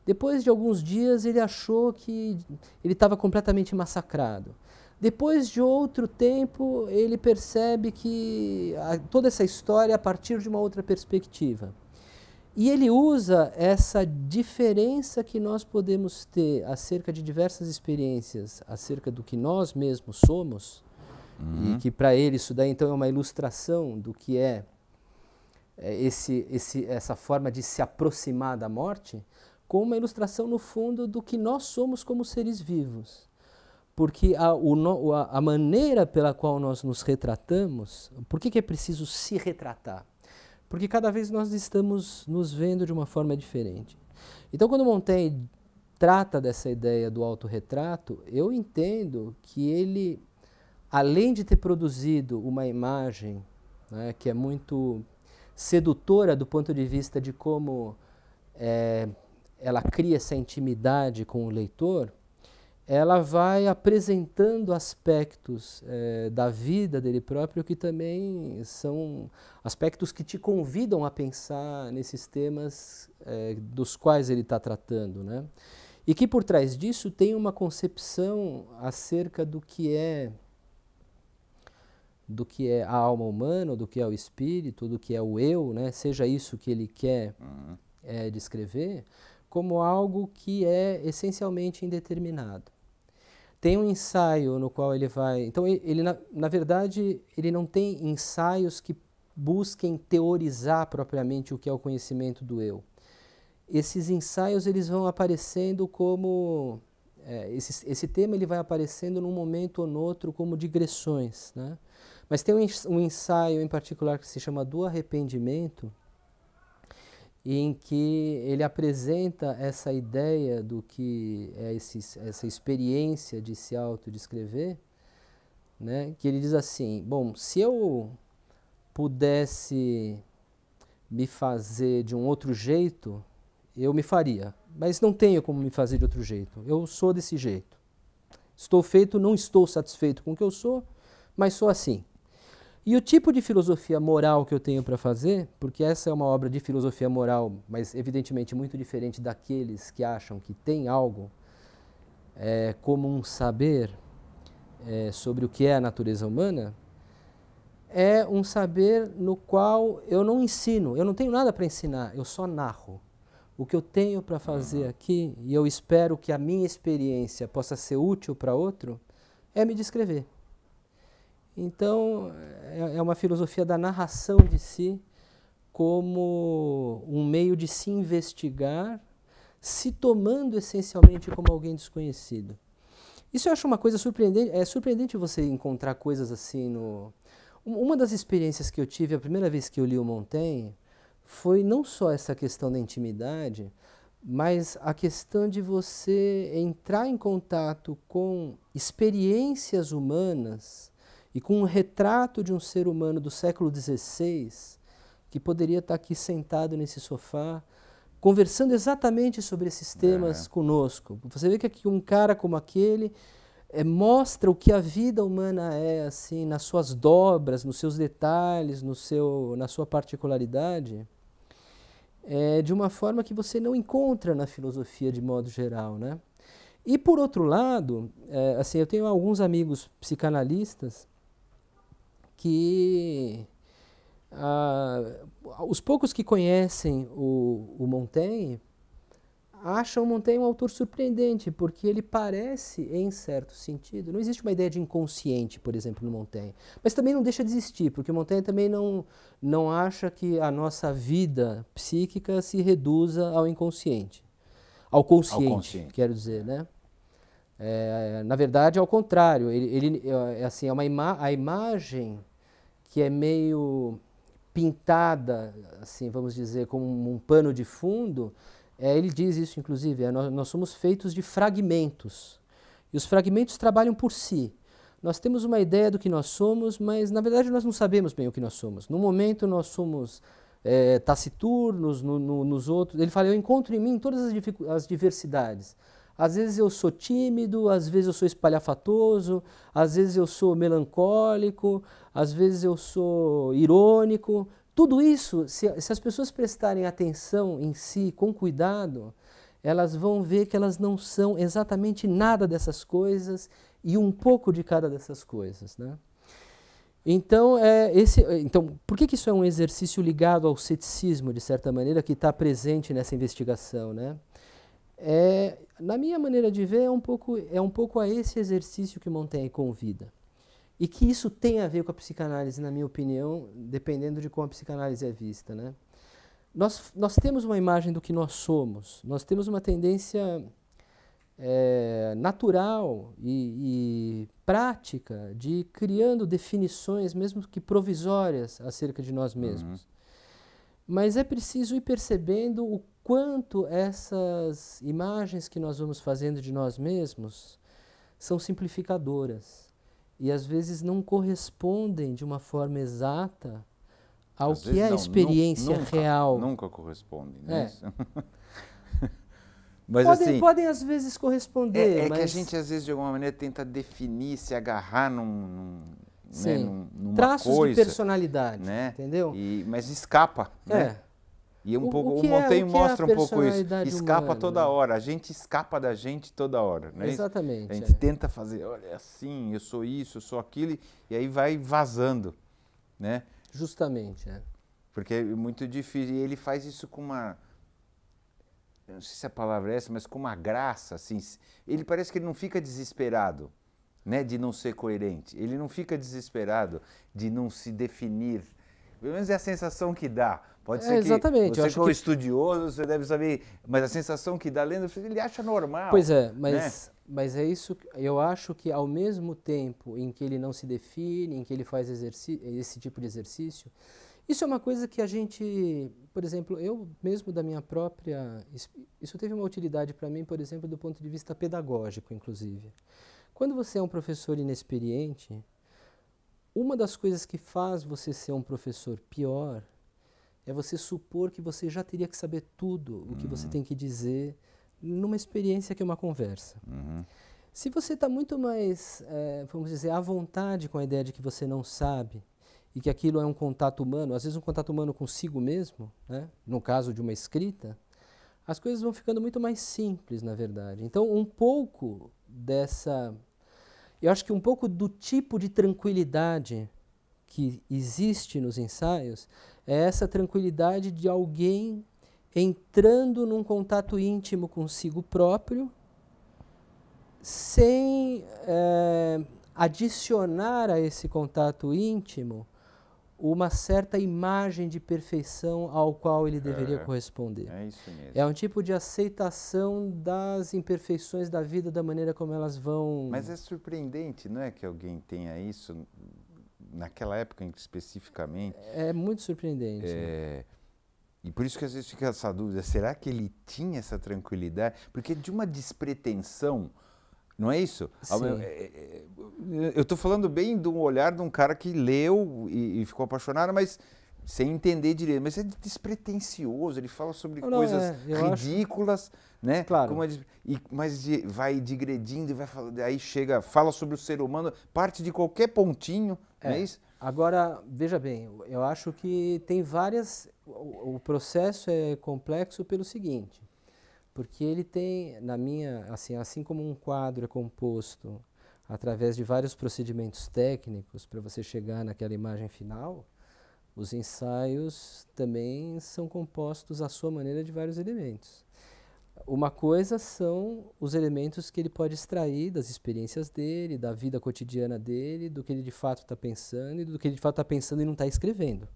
Depois de alguns dias, ele achou que ele estava completamente massacrado. Depois de outro tempo, ele percebe que a, toda essa história é a partir de uma outra perspectiva. E ele usa essa diferença que nós podemos ter acerca de diversas experiências, acerca do que nós mesmos somos, uhum. e que para ele isso daí então é uma ilustração do que é, é esse, esse, essa forma de se aproximar da morte, com uma ilustração no fundo do que nós somos como seres vivos porque a, o, a, maneira pela qual nós nos retratamos, por que, que é preciso se retratar? Porque cada vez nós estamos nos vendo de uma forma diferente. Então, quando Montaigne trata dessa ideia do autorretrato, eu entendo que ele, além de ter produzido uma imagem né, que é muito sedutora do ponto de vista de como é, ela cria essa intimidade com o leitor, ela vai apresentando aspectos eh, da vida dele próprio que também são aspectos que te convidam a pensar nesses temas eh, dos quais ele está tratando, né? E que por trás disso tem uma concepção acerca do que é do que é a alma humana, do que é o espírito, do que é o eu, né? Seja isso que ele quer uhum. Eh, descrever como algo que é essencialmente indeterminado. Tem um ensaio no qual ele vai. Então, ele, na, na verdade, ele não tem ensaios que busquem teorizar propriamente o que é o conhecimento do eu. Esses ensaios eles vão aparecendo como é, esse, esse, tema ele vai aparecendo num momento ou noutro como digressões, né? Mas tem um, um ensaio em particular que se chama Do Arrependimento, em que ele apresenta essa ideia do que é esse, essa experiência de se autodescrever, né? que ele diz assim, bom, se eu pudesse me fazer de um outro jeito, eu me faria, mas não tenho como me fazer de outro jeito, eu sou desse jeito. Estou feito, não estou satisfeito com o que eu sou, mas sou assim. E o tipo de filosofia moral que eu tenho para fazer, porque essa é uma obra de filosofia moral, mas evidentemente muito diferente daqueles que acham que tem algo é, como um saber é, sobre o que é a natureza humana, é um saber no qual eu não ensino, eu não tenho nada para ensinar, eu só narro. O que eu tenho para fazer aqui, e eu espero que a minha experiência possa ser útil para outro, é me descrever. Então, é, é, uma filosofia da narração de si como um meio de se investigar, se tomando essencialmente como alguém desconhecido. Isso eu acho uma coisa surpreendente. É surpreendente você encontrar coisas assim no. Uma das experiências que eu tive a primeira vez que eu li o Montaigne foi não só essa questão da intimidade, mas a questão de você entrar em contato com experiências humanas e com um retrato de um ser humano do século XVI, que poderia estar aqui sentado nesse sofá, conversando exatamente sobre esses é. temas é. conosco. Você vê que aqui um cara como aquele é, mostra o que a vida humana é, assim, nas suas dobras, nos seus detalhes, no seu, na sua particularidade, é, de uma forma que você não encontra na filosofia de modo geral, né? E por outro lado, é, assim, eu tenho alguns amigos psicanalistas que ah, os poucos que conhecem o, o Montaigne acham o Montaigne um autor surpreendente, porque ele parece, em certo sentido, não existe uma ideia de inconsciente, por exemplo, no Montaigne, mas também não deixa de existir, porque o Montaigne também não, não acha que a nossa vida psíquica se reduza ao inconsciente, ao consciente, ao consciente. quero dizer, né? É, na verdade, é ao contrário, ele, ele é, assim, é uma ima a imagem que é meio pintada, assim, vamos dizer, como um pano de fundo, é, ele diz isso, inclusive, é, nós, nós, somos feitos de fragmentos. E os fragmentos trabalham por si. Nós temos uma ideia do que nós somos, mas na verdade nós não sabemos bem o que nós somos. No momento nós somos é, taciturnos no, no, nos outros. Ele fala: Eu encontro em mim todas as, as diversidades. Às vezes eu sou tímido, às vezes eu sou espalhafatoso, às vezes eu sou melancólico, às vezes eu sou irônico. Tudo isso, se, se as pessoas prestarem atenção em si com cuidado, elas vão ver que elas não são exatamente nada dessas coisas e um pouco de cada dessas coisas, né? Então, é, esse, então por que, que isso é um exercício ligado ao ceticismo, de certa maneira, que está presente nessa investigação, né? É, na minha maneira de ver, é um, pouco, é um pouco a esse exercício que Montaigne convida. E que isso tem a ver com a psicanálise, na minha opinião, dependendo de como a psicanálise é vista. Né? Nós, nós temos uma imagem do que nós somos, nós temos uma tendência é, natural e, e prática de ir criando definições, mesmo que provisórias, acerca de nós mesmos. Uhum. Mas é preciso ir percebendo o quanto essas imagens que nós vamos fazendo de nós mesmos são simplificadoras e às vezes não correspondem de uma forma exata ao às que é a experiência nunca, real. Nunca correspondem. Né? É. mas, podem, assim, podem às vezes corresponder. É, é mas... que a gente às vezes de alguma maneira tenta definir, se agarrar num, num né, Sim. Né, numa Traços coisa, de personalidade, né? entendeu? E, mas escapa, né? é. né? E é um o, pouco, o, o é- Montaigne é, mostra é um pouco isso. Escapa humana, toda né? hora. A gente escapa da gente toda hora. Né? Exatamente. A gente é. tenta fazer, olha, é assim, eu sou isso, eu sou aquilo, e aí vai vazando. Né? Justamente, é. Porque é muito difícil. E ele faz isso com uma. Eu não sei se a palavra é essa, mas com uma graça, assim. Ele parece que ele não fica desesperado né, de não ser coerente. Ele não fica desesperado de não se definir. Pelo menos é a sensação que dá. Pode é, ser que exatamente. você que é estudioso, você deve saber, mas a sensação que dá lendo, ele acha normal. Pois é, né? mas, né? mas é isso, eu acho que ao mesmo tempo em que ele não se define, em que ele faz esse tipo de exercício, isso é uma coisa que a gente, por exemplo, eu mesmo da minha própria, isso teve uma utilidade para mim, por exemplo, do ponto de vista pedagógico, inclusive. Quando você é um professor inexperiente, uma das coisas que faz você ser um professor pior é você supor que você já teria que saber tudo o que você uhum. tem que dizer numa experiência que é uma conversa. Uhum. Se você está muito mais, é, vamos dizer, à vontade com a ideia de que você não sabe e que aquilo é um contato humano, às vezes um contato humano consigo mesmo, né? no caso de uma escrita, as coisas vão ficando muito mais simples, na verdade. Então, um pouco dessa. Eu acho que um pouco do tipo de tranquilidade que existe nos ensaios é essa tranquilidade de alguém entrando num contato íntimo consigo próprio, sem é, adicionar a esse contato íntimo uma certa imagem de perfeição ao qual ele deveria é, corresponder. É isso mesmo. É um tipo de aceitação das imperfeições da vida, da maneira como elas vão. Mas é surpreendente, não é, que alguém tenha isso naquela época especificamente. É muito surpreendente. Né? É... Né? E por isso que às vezes fica essa dúvida: será que ele tinha essa tranquilidade? Porque de uma despretensão não é isso? Ah, Sim. É, é, é, eu estou falando bem de um olhar de um cara que leu e, e ficou apaixonado, mas sem entender direito. Mas é despretensioso, ele fala sobre não, coisas é, ridículas, acho... né? Claro. É e, mas de, vai digredindo e vai falando, aí chega, fala sobre o ser humano, parte de qualquer pontinho, é. não é isso? Agora, veja bem, eu acho que tem várias. O, o processo é complexo pelo seguinte: porque ele tem, na minha, assim, assim como um quadro é composto através de vários procedimentos técnicos para você chegar naquela imagem final, os ensaios também são compostos à sua maneira de vários elementos. Uma coisa são os elementos que ele pode extrair das experiências dele, da vida cotidiana dele, do que ele de fato está pensando e do que ele de fato está pensando e não está escrevendo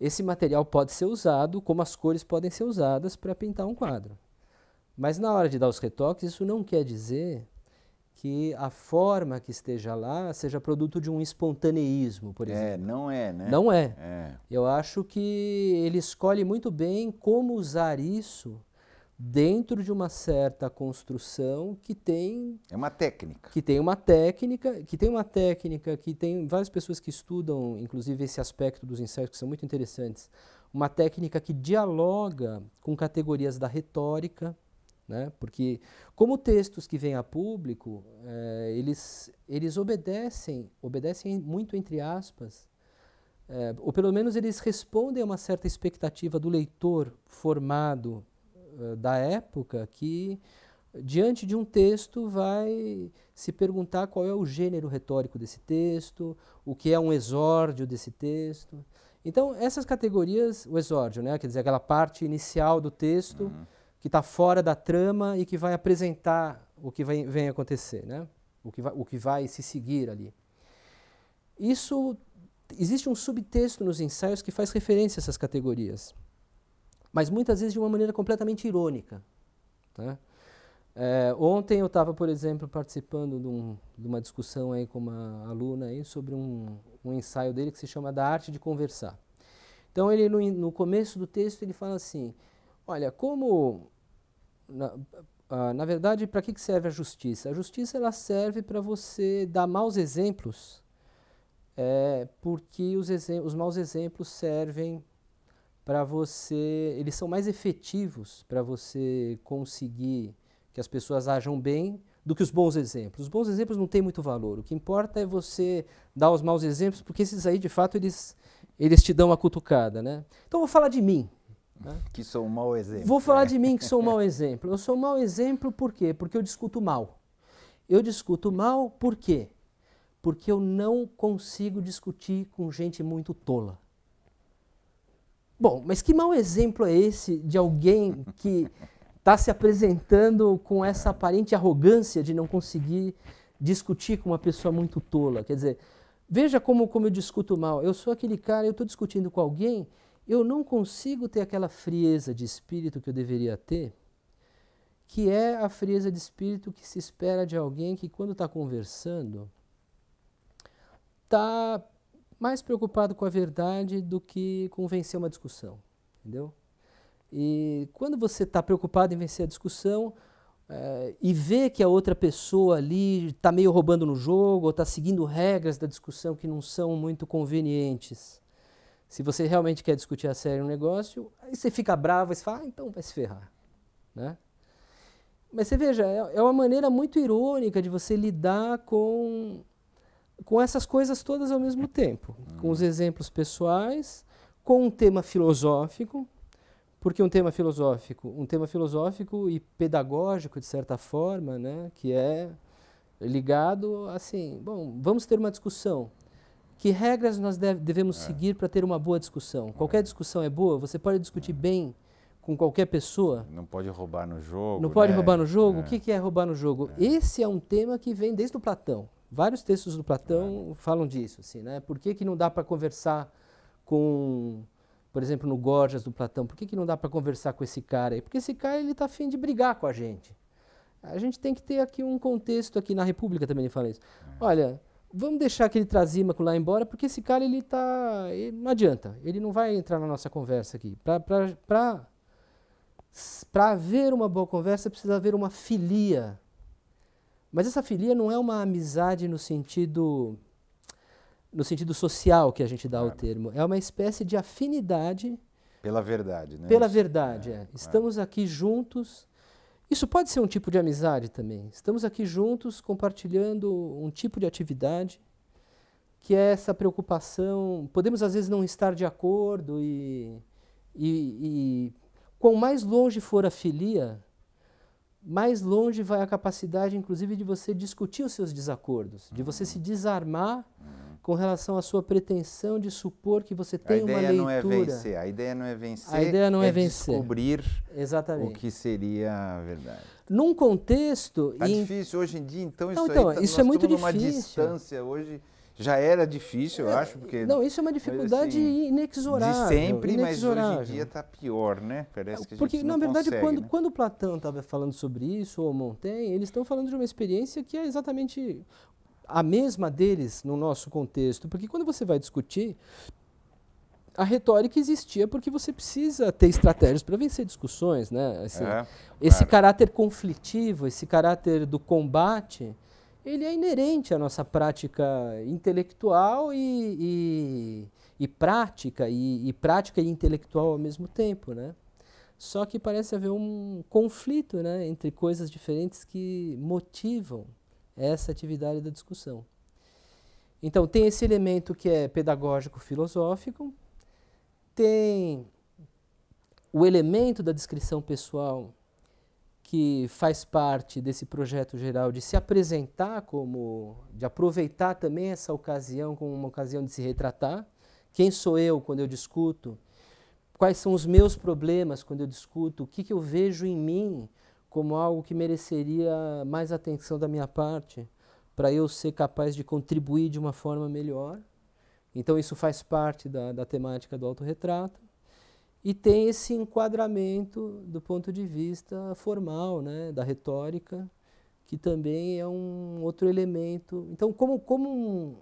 esse material pode ser usado, como as cores podem ser usadas para pintar um quadro. Mas na hora de dar os retoques, isso não quer dizer que a forma que esteja lá seja produto de um espontaneísmo, por é, exemplo. É, não é, né? Não é. é. Eu acho que ele escolhe muito bem como usar isso dentro de uma certa construção que tem é uma técnica que tem uma técnica que tem uma técnica que tem várias pessoas que estudam inclusive esse aspecto dos insetos que são muito interessantes uma técnica que dialoga com categorias da retórica né porque como textos que vêm a público é, eles eles obedecem obedecem muito entre aspas é, ou pelo menos eles respondem a uma certa expectativa do leitor formado eh, da época que, diante de um texto, vai se perguntar qual é o gênero retórico desse texto, o que é um exórdio desse texto. Então, essas categorias, o exórdio, né, quer dizer, aquela parte inicial do texto uhum. que está fora da trama e que vai apresentar o que vai, vem acontecer, né? o, que vai, o que vai se seguir ali. Isso existe um subtexto nos ensaios que faz referência a essas categorias mas muitas vezes de uma maneira completamente irônica. Tá? É, ontem eu estava, por exemplo, participando de, um, de, uma discussão aí com uma aluna aí sobre um, um, ensaio dele que se chama Da Arte de Conversar. Então ele no, no começo do texto ele fala assim, olha, como na, na verdade, para que, que serve a justiça? A justiça ela serve para você dar maus exemplos, é, porque os, exe os maus exemplos servem para você, eles são mais efetivos para você conseguir que as pessoas ajam bem do que os bons exemplos. Os bons exemplos não têm muito valor. O que importa é você dar os maus exemplos, porque esses aí, de fato, eles, eles te dão uma cutucada, né? Então, vou falar de mim. Né? Que sou um mau exemplo. Vou falar é. de mim que sou um mau exemplo. Eu sou um mau exemplo por quê? Porque eu discuto mal. Eu discuto mal por quê? Porque eu não consigo discutir com gente muito tola. Bom, mas que mau exemplo é esse de alguém que está se apresentando com essa aparente arrogância de não conseguir discutir com uma pessoa muito tola? Quer dizer, veja como, como eu discuto mal. Eu sou aquele cara, eu estou discutindo com alguém, eu não consigo ter aquela frieza de espírito que eu deveria ter, que é a frieza de espírito que se espera de alguém que, quando está conversando, está mais preocupado com a verdade do que com vencer uma discussão, entendeu? E quando você está preocupado em vencer a discussão é, e vê que a outra pessoa ali está meio roubando no jogo ou está seguindo regras da discussão que não são muito convenientes, se você realmente quer discutir a sério um negócio, aí você fica bravo e fala, ah, então vai se ferrar, né? Mas você veja, é, é uma maneira muito irônica de você lidar com com essas coisas todas ao mesmo tempo, uhum. com os exemplos pessoais, com um tema filosófico, porque um tema filosófico, um tema filosófico e pedagógico de certa forma, né, que é ligado assim, bom, vamos ter uma discussão. Que regras nós deve, devemos é. seguir para ter uma boa discussão? É. Qualquer discussão é boa, você pode discutir é. bem com qualquer pessoa. Não pode roubar no jogo. Não né? pode roubar no jogo? O é. que, que é roubar no jogo? É. Esse é um tema que vem desde o Platão. Vários textos do Platão falam disso, assim, né? Por que, que não dá para conversar com, por exemplo, no Gorgias do Platão, por que, que não dá para conversar com esse cara aí? Porque esse cara ele está afim de brigar com a gente. A gente tem que ter aqui um contexto aqui na República também ele fala isso. É. Olha, vamos deixar aquele trazímaco lá embora, porque esse cara ele tá, não adianta, ele não vai entrar na nossa conversa aqui. Para para haver uma boa conversa precisa haver uma filia mas essa filia não é uma amizade no sentido no sentido social que a gente dá claro. o termo. É uma espécie de afinidade pela verdade, né? Pela verdade, é, é. é. Estamos aqui juntos. Isso pode ser um tipo de amizade também. Estamos aqui juntos compartilhando um tipo de atividade que é essa preocupação. Podemos às vezes não estar de acordo e, e, e quanto mais longe for a filia, mais longe vai a capacidade, inclusive, de você discutir os seus desacordos, de você uhum. se desarmar uhum. com relação à sua pretensão de supor que você tem uma leitura. A ideia não é vencer, a ideia não é vencer, a ideia não é, é vencer. descobrir Exatamente. o que seria a verdade. Num contexto... Tá em... difícil hoje em dia, então, não, isso então, aí, tá, isso é muito difícil. uma distância hoje... Já era difícil, eu acho, porque... Não, isso é uma dificuldade assim, inexorável. De sempre, inexorável. mas hoje em dia está pior, né? Parece que a gente não na verdade, consegue, quando, né? quando Platão estava falando sobre isso, ou Montaigne, eles estão falando de uma experiência que é exatamente a mesma deles no nosso contexto. Porque quando você vai discutir, a retórica existia porque você precisa ter estratégias para vencer discussões, né? Assim, é, esse caráter conflitivo, esse caráter do combate ele é inerente à nossa prática intelectual e, e, e prática, e, e, prática e intelectual ao mesmo tempo, né? Só que parece haver um conflito né, entre coisas diferentes que motivam essa atividade da discussão. Então, tem esse elemento que é pedagógico-filosófico, tem o elemento da descrição pessoal que faz parte desse projeto geral de se apresentar como, de aproveitar também essa ocasião como uma ocasião de se retratar. Quem sou eu quando eu discuto? Quais são os meus problemas quando eu discuto? O que, que eu vejo em mim como algo que mereceria mais atenção da minha parte para eu ser capaz de contribuir de uma forma melhor? Então, isso faz parte da, da temática do autorretrato e tem esse enquadramento do ponto de vista formal, né, da retórica, que também é um outro elemento. Então, como, como um,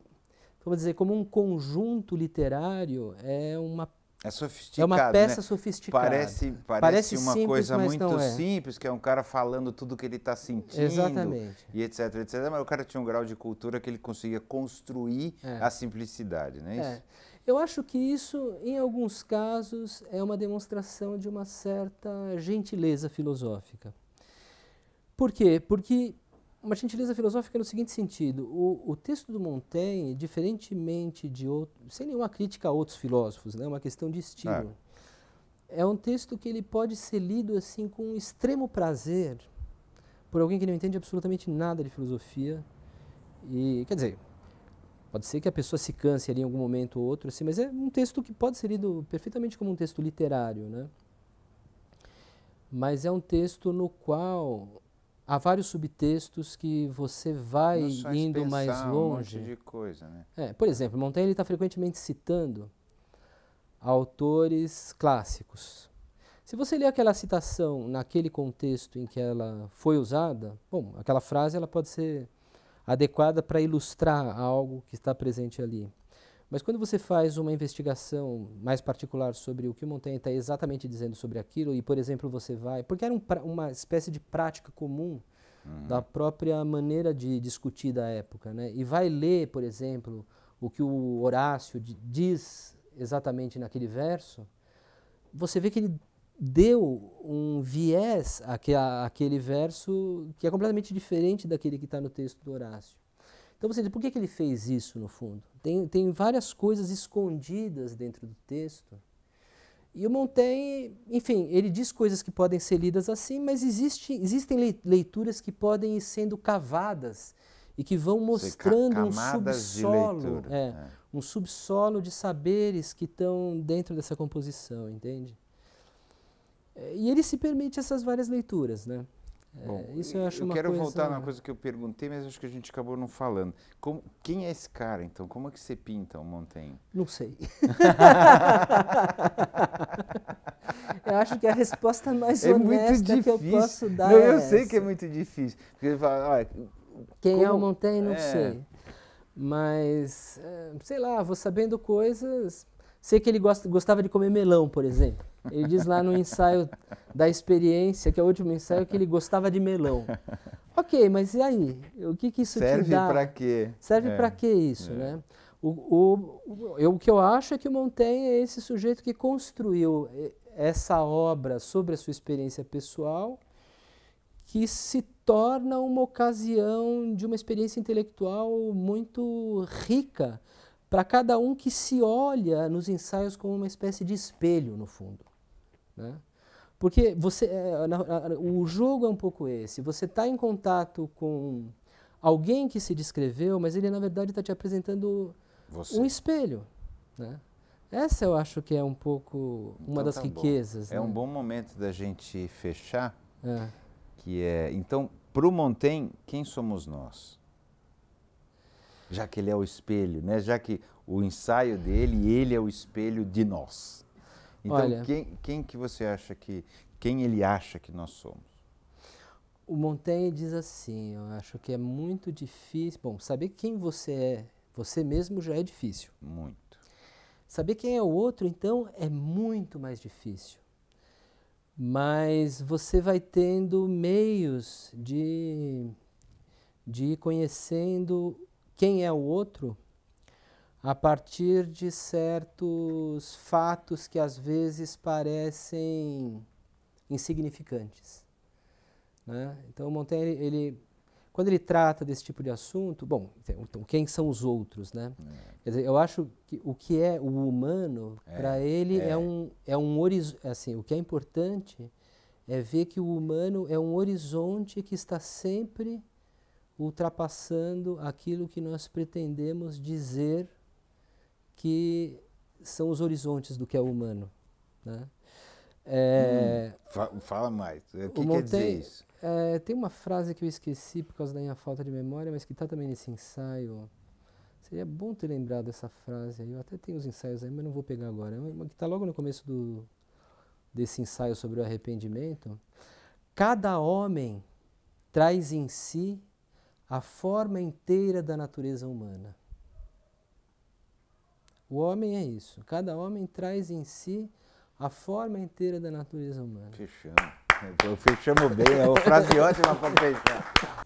vamos dizer, como um conjunto literário, é uma é sofisticado. É uma né? peça né? sofisticada. Parece, parece, parece uma simples, coisa muito é. simples, que é um cara falando tudo que ele está sentindo. Exatamente. E etc, etc. Mas o cara tinha um grau de cultura que ele conseguia construir é. a simplicidade, não é, é. isso? É. Eu acho que isso, em alguns casos, é uma demonstração de uma certa gentileza filosófica. Por quê? Porque uma gentileza filosófica é no seguinte sentido: o, o texto do Montaigne, diferentemente de outros, sem nenhuma crítica a outros filósofos, né? é né, uma questão de estilo. É. é um texto que ele pode ser lido assim com um extremo prazer por alguém que não entende absolutamente nada de filosofia. E, quer dizer, Pode ser que a pessoa se canse ali em algum momento ou outro, assim, mas é um texto que pode ser lido perfeitamente como um texto literário, né? Mas é um texto no qual há vários subtextos que você vai indo mais longe. Um monte de coisa, né? É, por exemplo, Montaigne está frequentemente citando autores clássicos. Se você ler aquela citação naquele contexto em que ela foi usada, bom, aquela frase ela pode ser adequada para ilustrar algo que está presente ali. Mas quando você faz uma investigação mais particular sobre o que o Montaigne está exatamente dizendo sobre aquilo, e por exemplo você vai, porque era um uma espécie de prática comum uhum. da própria maneira de discutir da época, né? e vai ler, por exemplo, o que o Horácio diz exatamente naquele verso, você vê que ele deu um viés àquele verso que é completamente diferente daquele que está no texto do Horácio. Então você diz, por que, que ele fez isso no fundo? Tem, tem várias coisas escondidas dentro do texto. E o Montaigne, enfim, ele diz coisas que podem ser lidas assim, mas existe, existem leituras que podem ir sendo cavadas e que vão mostrando um subsolo, é, é. um subsolo de saberes que estão dentro dessa composição, entende? É, e ele se permite essas várias leituras, né? É, Bom, isso eu acho eu uma quero coisa... voltar numa coisa que eu perguntei, mas acho que a gente acabou não falando. Como, quem é esse cara, então? Como é que você pinta o Montaigne? Não sei. eu acho que a resposta mais é honesta que eu posso dar não, Eu é sei essa. que é muito difícil. Porque fala, quem como... é o Montaigne, não é. sei. Mas, eh, sei lá, vou sabendo coisas Sei que ele gosta, gostava de comer melão, por exemplo. Ele diz lá no ensaio da experiência, que é o último ensaio, que ele gostava de melão. Ok, mas e aí? O que, que isso Serve te dá? Serve para quê? Serve é. para quê isso, é. né? O, o, eu, o que eu acho é que o Montaigne é esse sujeito que construiu eh, essa obra sobre a sua experiência pessoal, que se torna uma ocasião de uma experiência intelectual muito rica, para cada um que se olha nos ensaios como uma espécie de espelho, no fundo. Né? Porque você, é, é na, na, o jogo é um pouco esse. Você está em contato com alguém que se descreveu, mas ele, na verdade, está te apresentando você. um espelho. Né? Essa eu acho que é um pouco uma então, das tá riquezas. É né? É um bom momento da gente fechar. É. Que é, então, para o Montem, quem somos nós? já que ele é o espelho, né? já que o ensaio dele, ele é o espelho de nós. Então, Olha, quem, quem que você acha que, quem ele acha que nós somos? O Montaigne diz assim, eu acho que é muito difícil, bom, saber quem você é, você mesmo já é difícil. Muito. Saber quem é o outro, então, é muito mais difícil. Mas você vai tendo meios de, de ir conhecendo quem é o outro a partir de certos fatos que às vezes parecem insignificantes. Né? Então, Montaigne, ele, quando ele trata desse tipo de assunto, bom, então, então quem são os outros, né? É. Dizer, eu acho que o que é o humano, é, para ele é. é. um é um assim, o que é importante é ver que o humano é um horizonte que está sempre ultrapassando aquilo que nós pretendemos dizer que são os horizontes do que é humano. Né? É, hum, fala mais. O que Montaigne, quer dizer isso? É, tem uma frase que eu esqueci por causa da minha falta de memória, mas que está também nesse ensaio. Seria bom ter lembrado essa frase. Eu até tenho os ensaios aí, mas não vou pegar agora. É uma que está logo no começo do, desse ensaio sobre o arrependimento. Cada homem traz em si a forma inteira da natureza humana. O homem é isso. Cada homem traz em si a forma inteira da natureza humana. Fechamos. Fechamos bem. É uma frase ótima para fechar.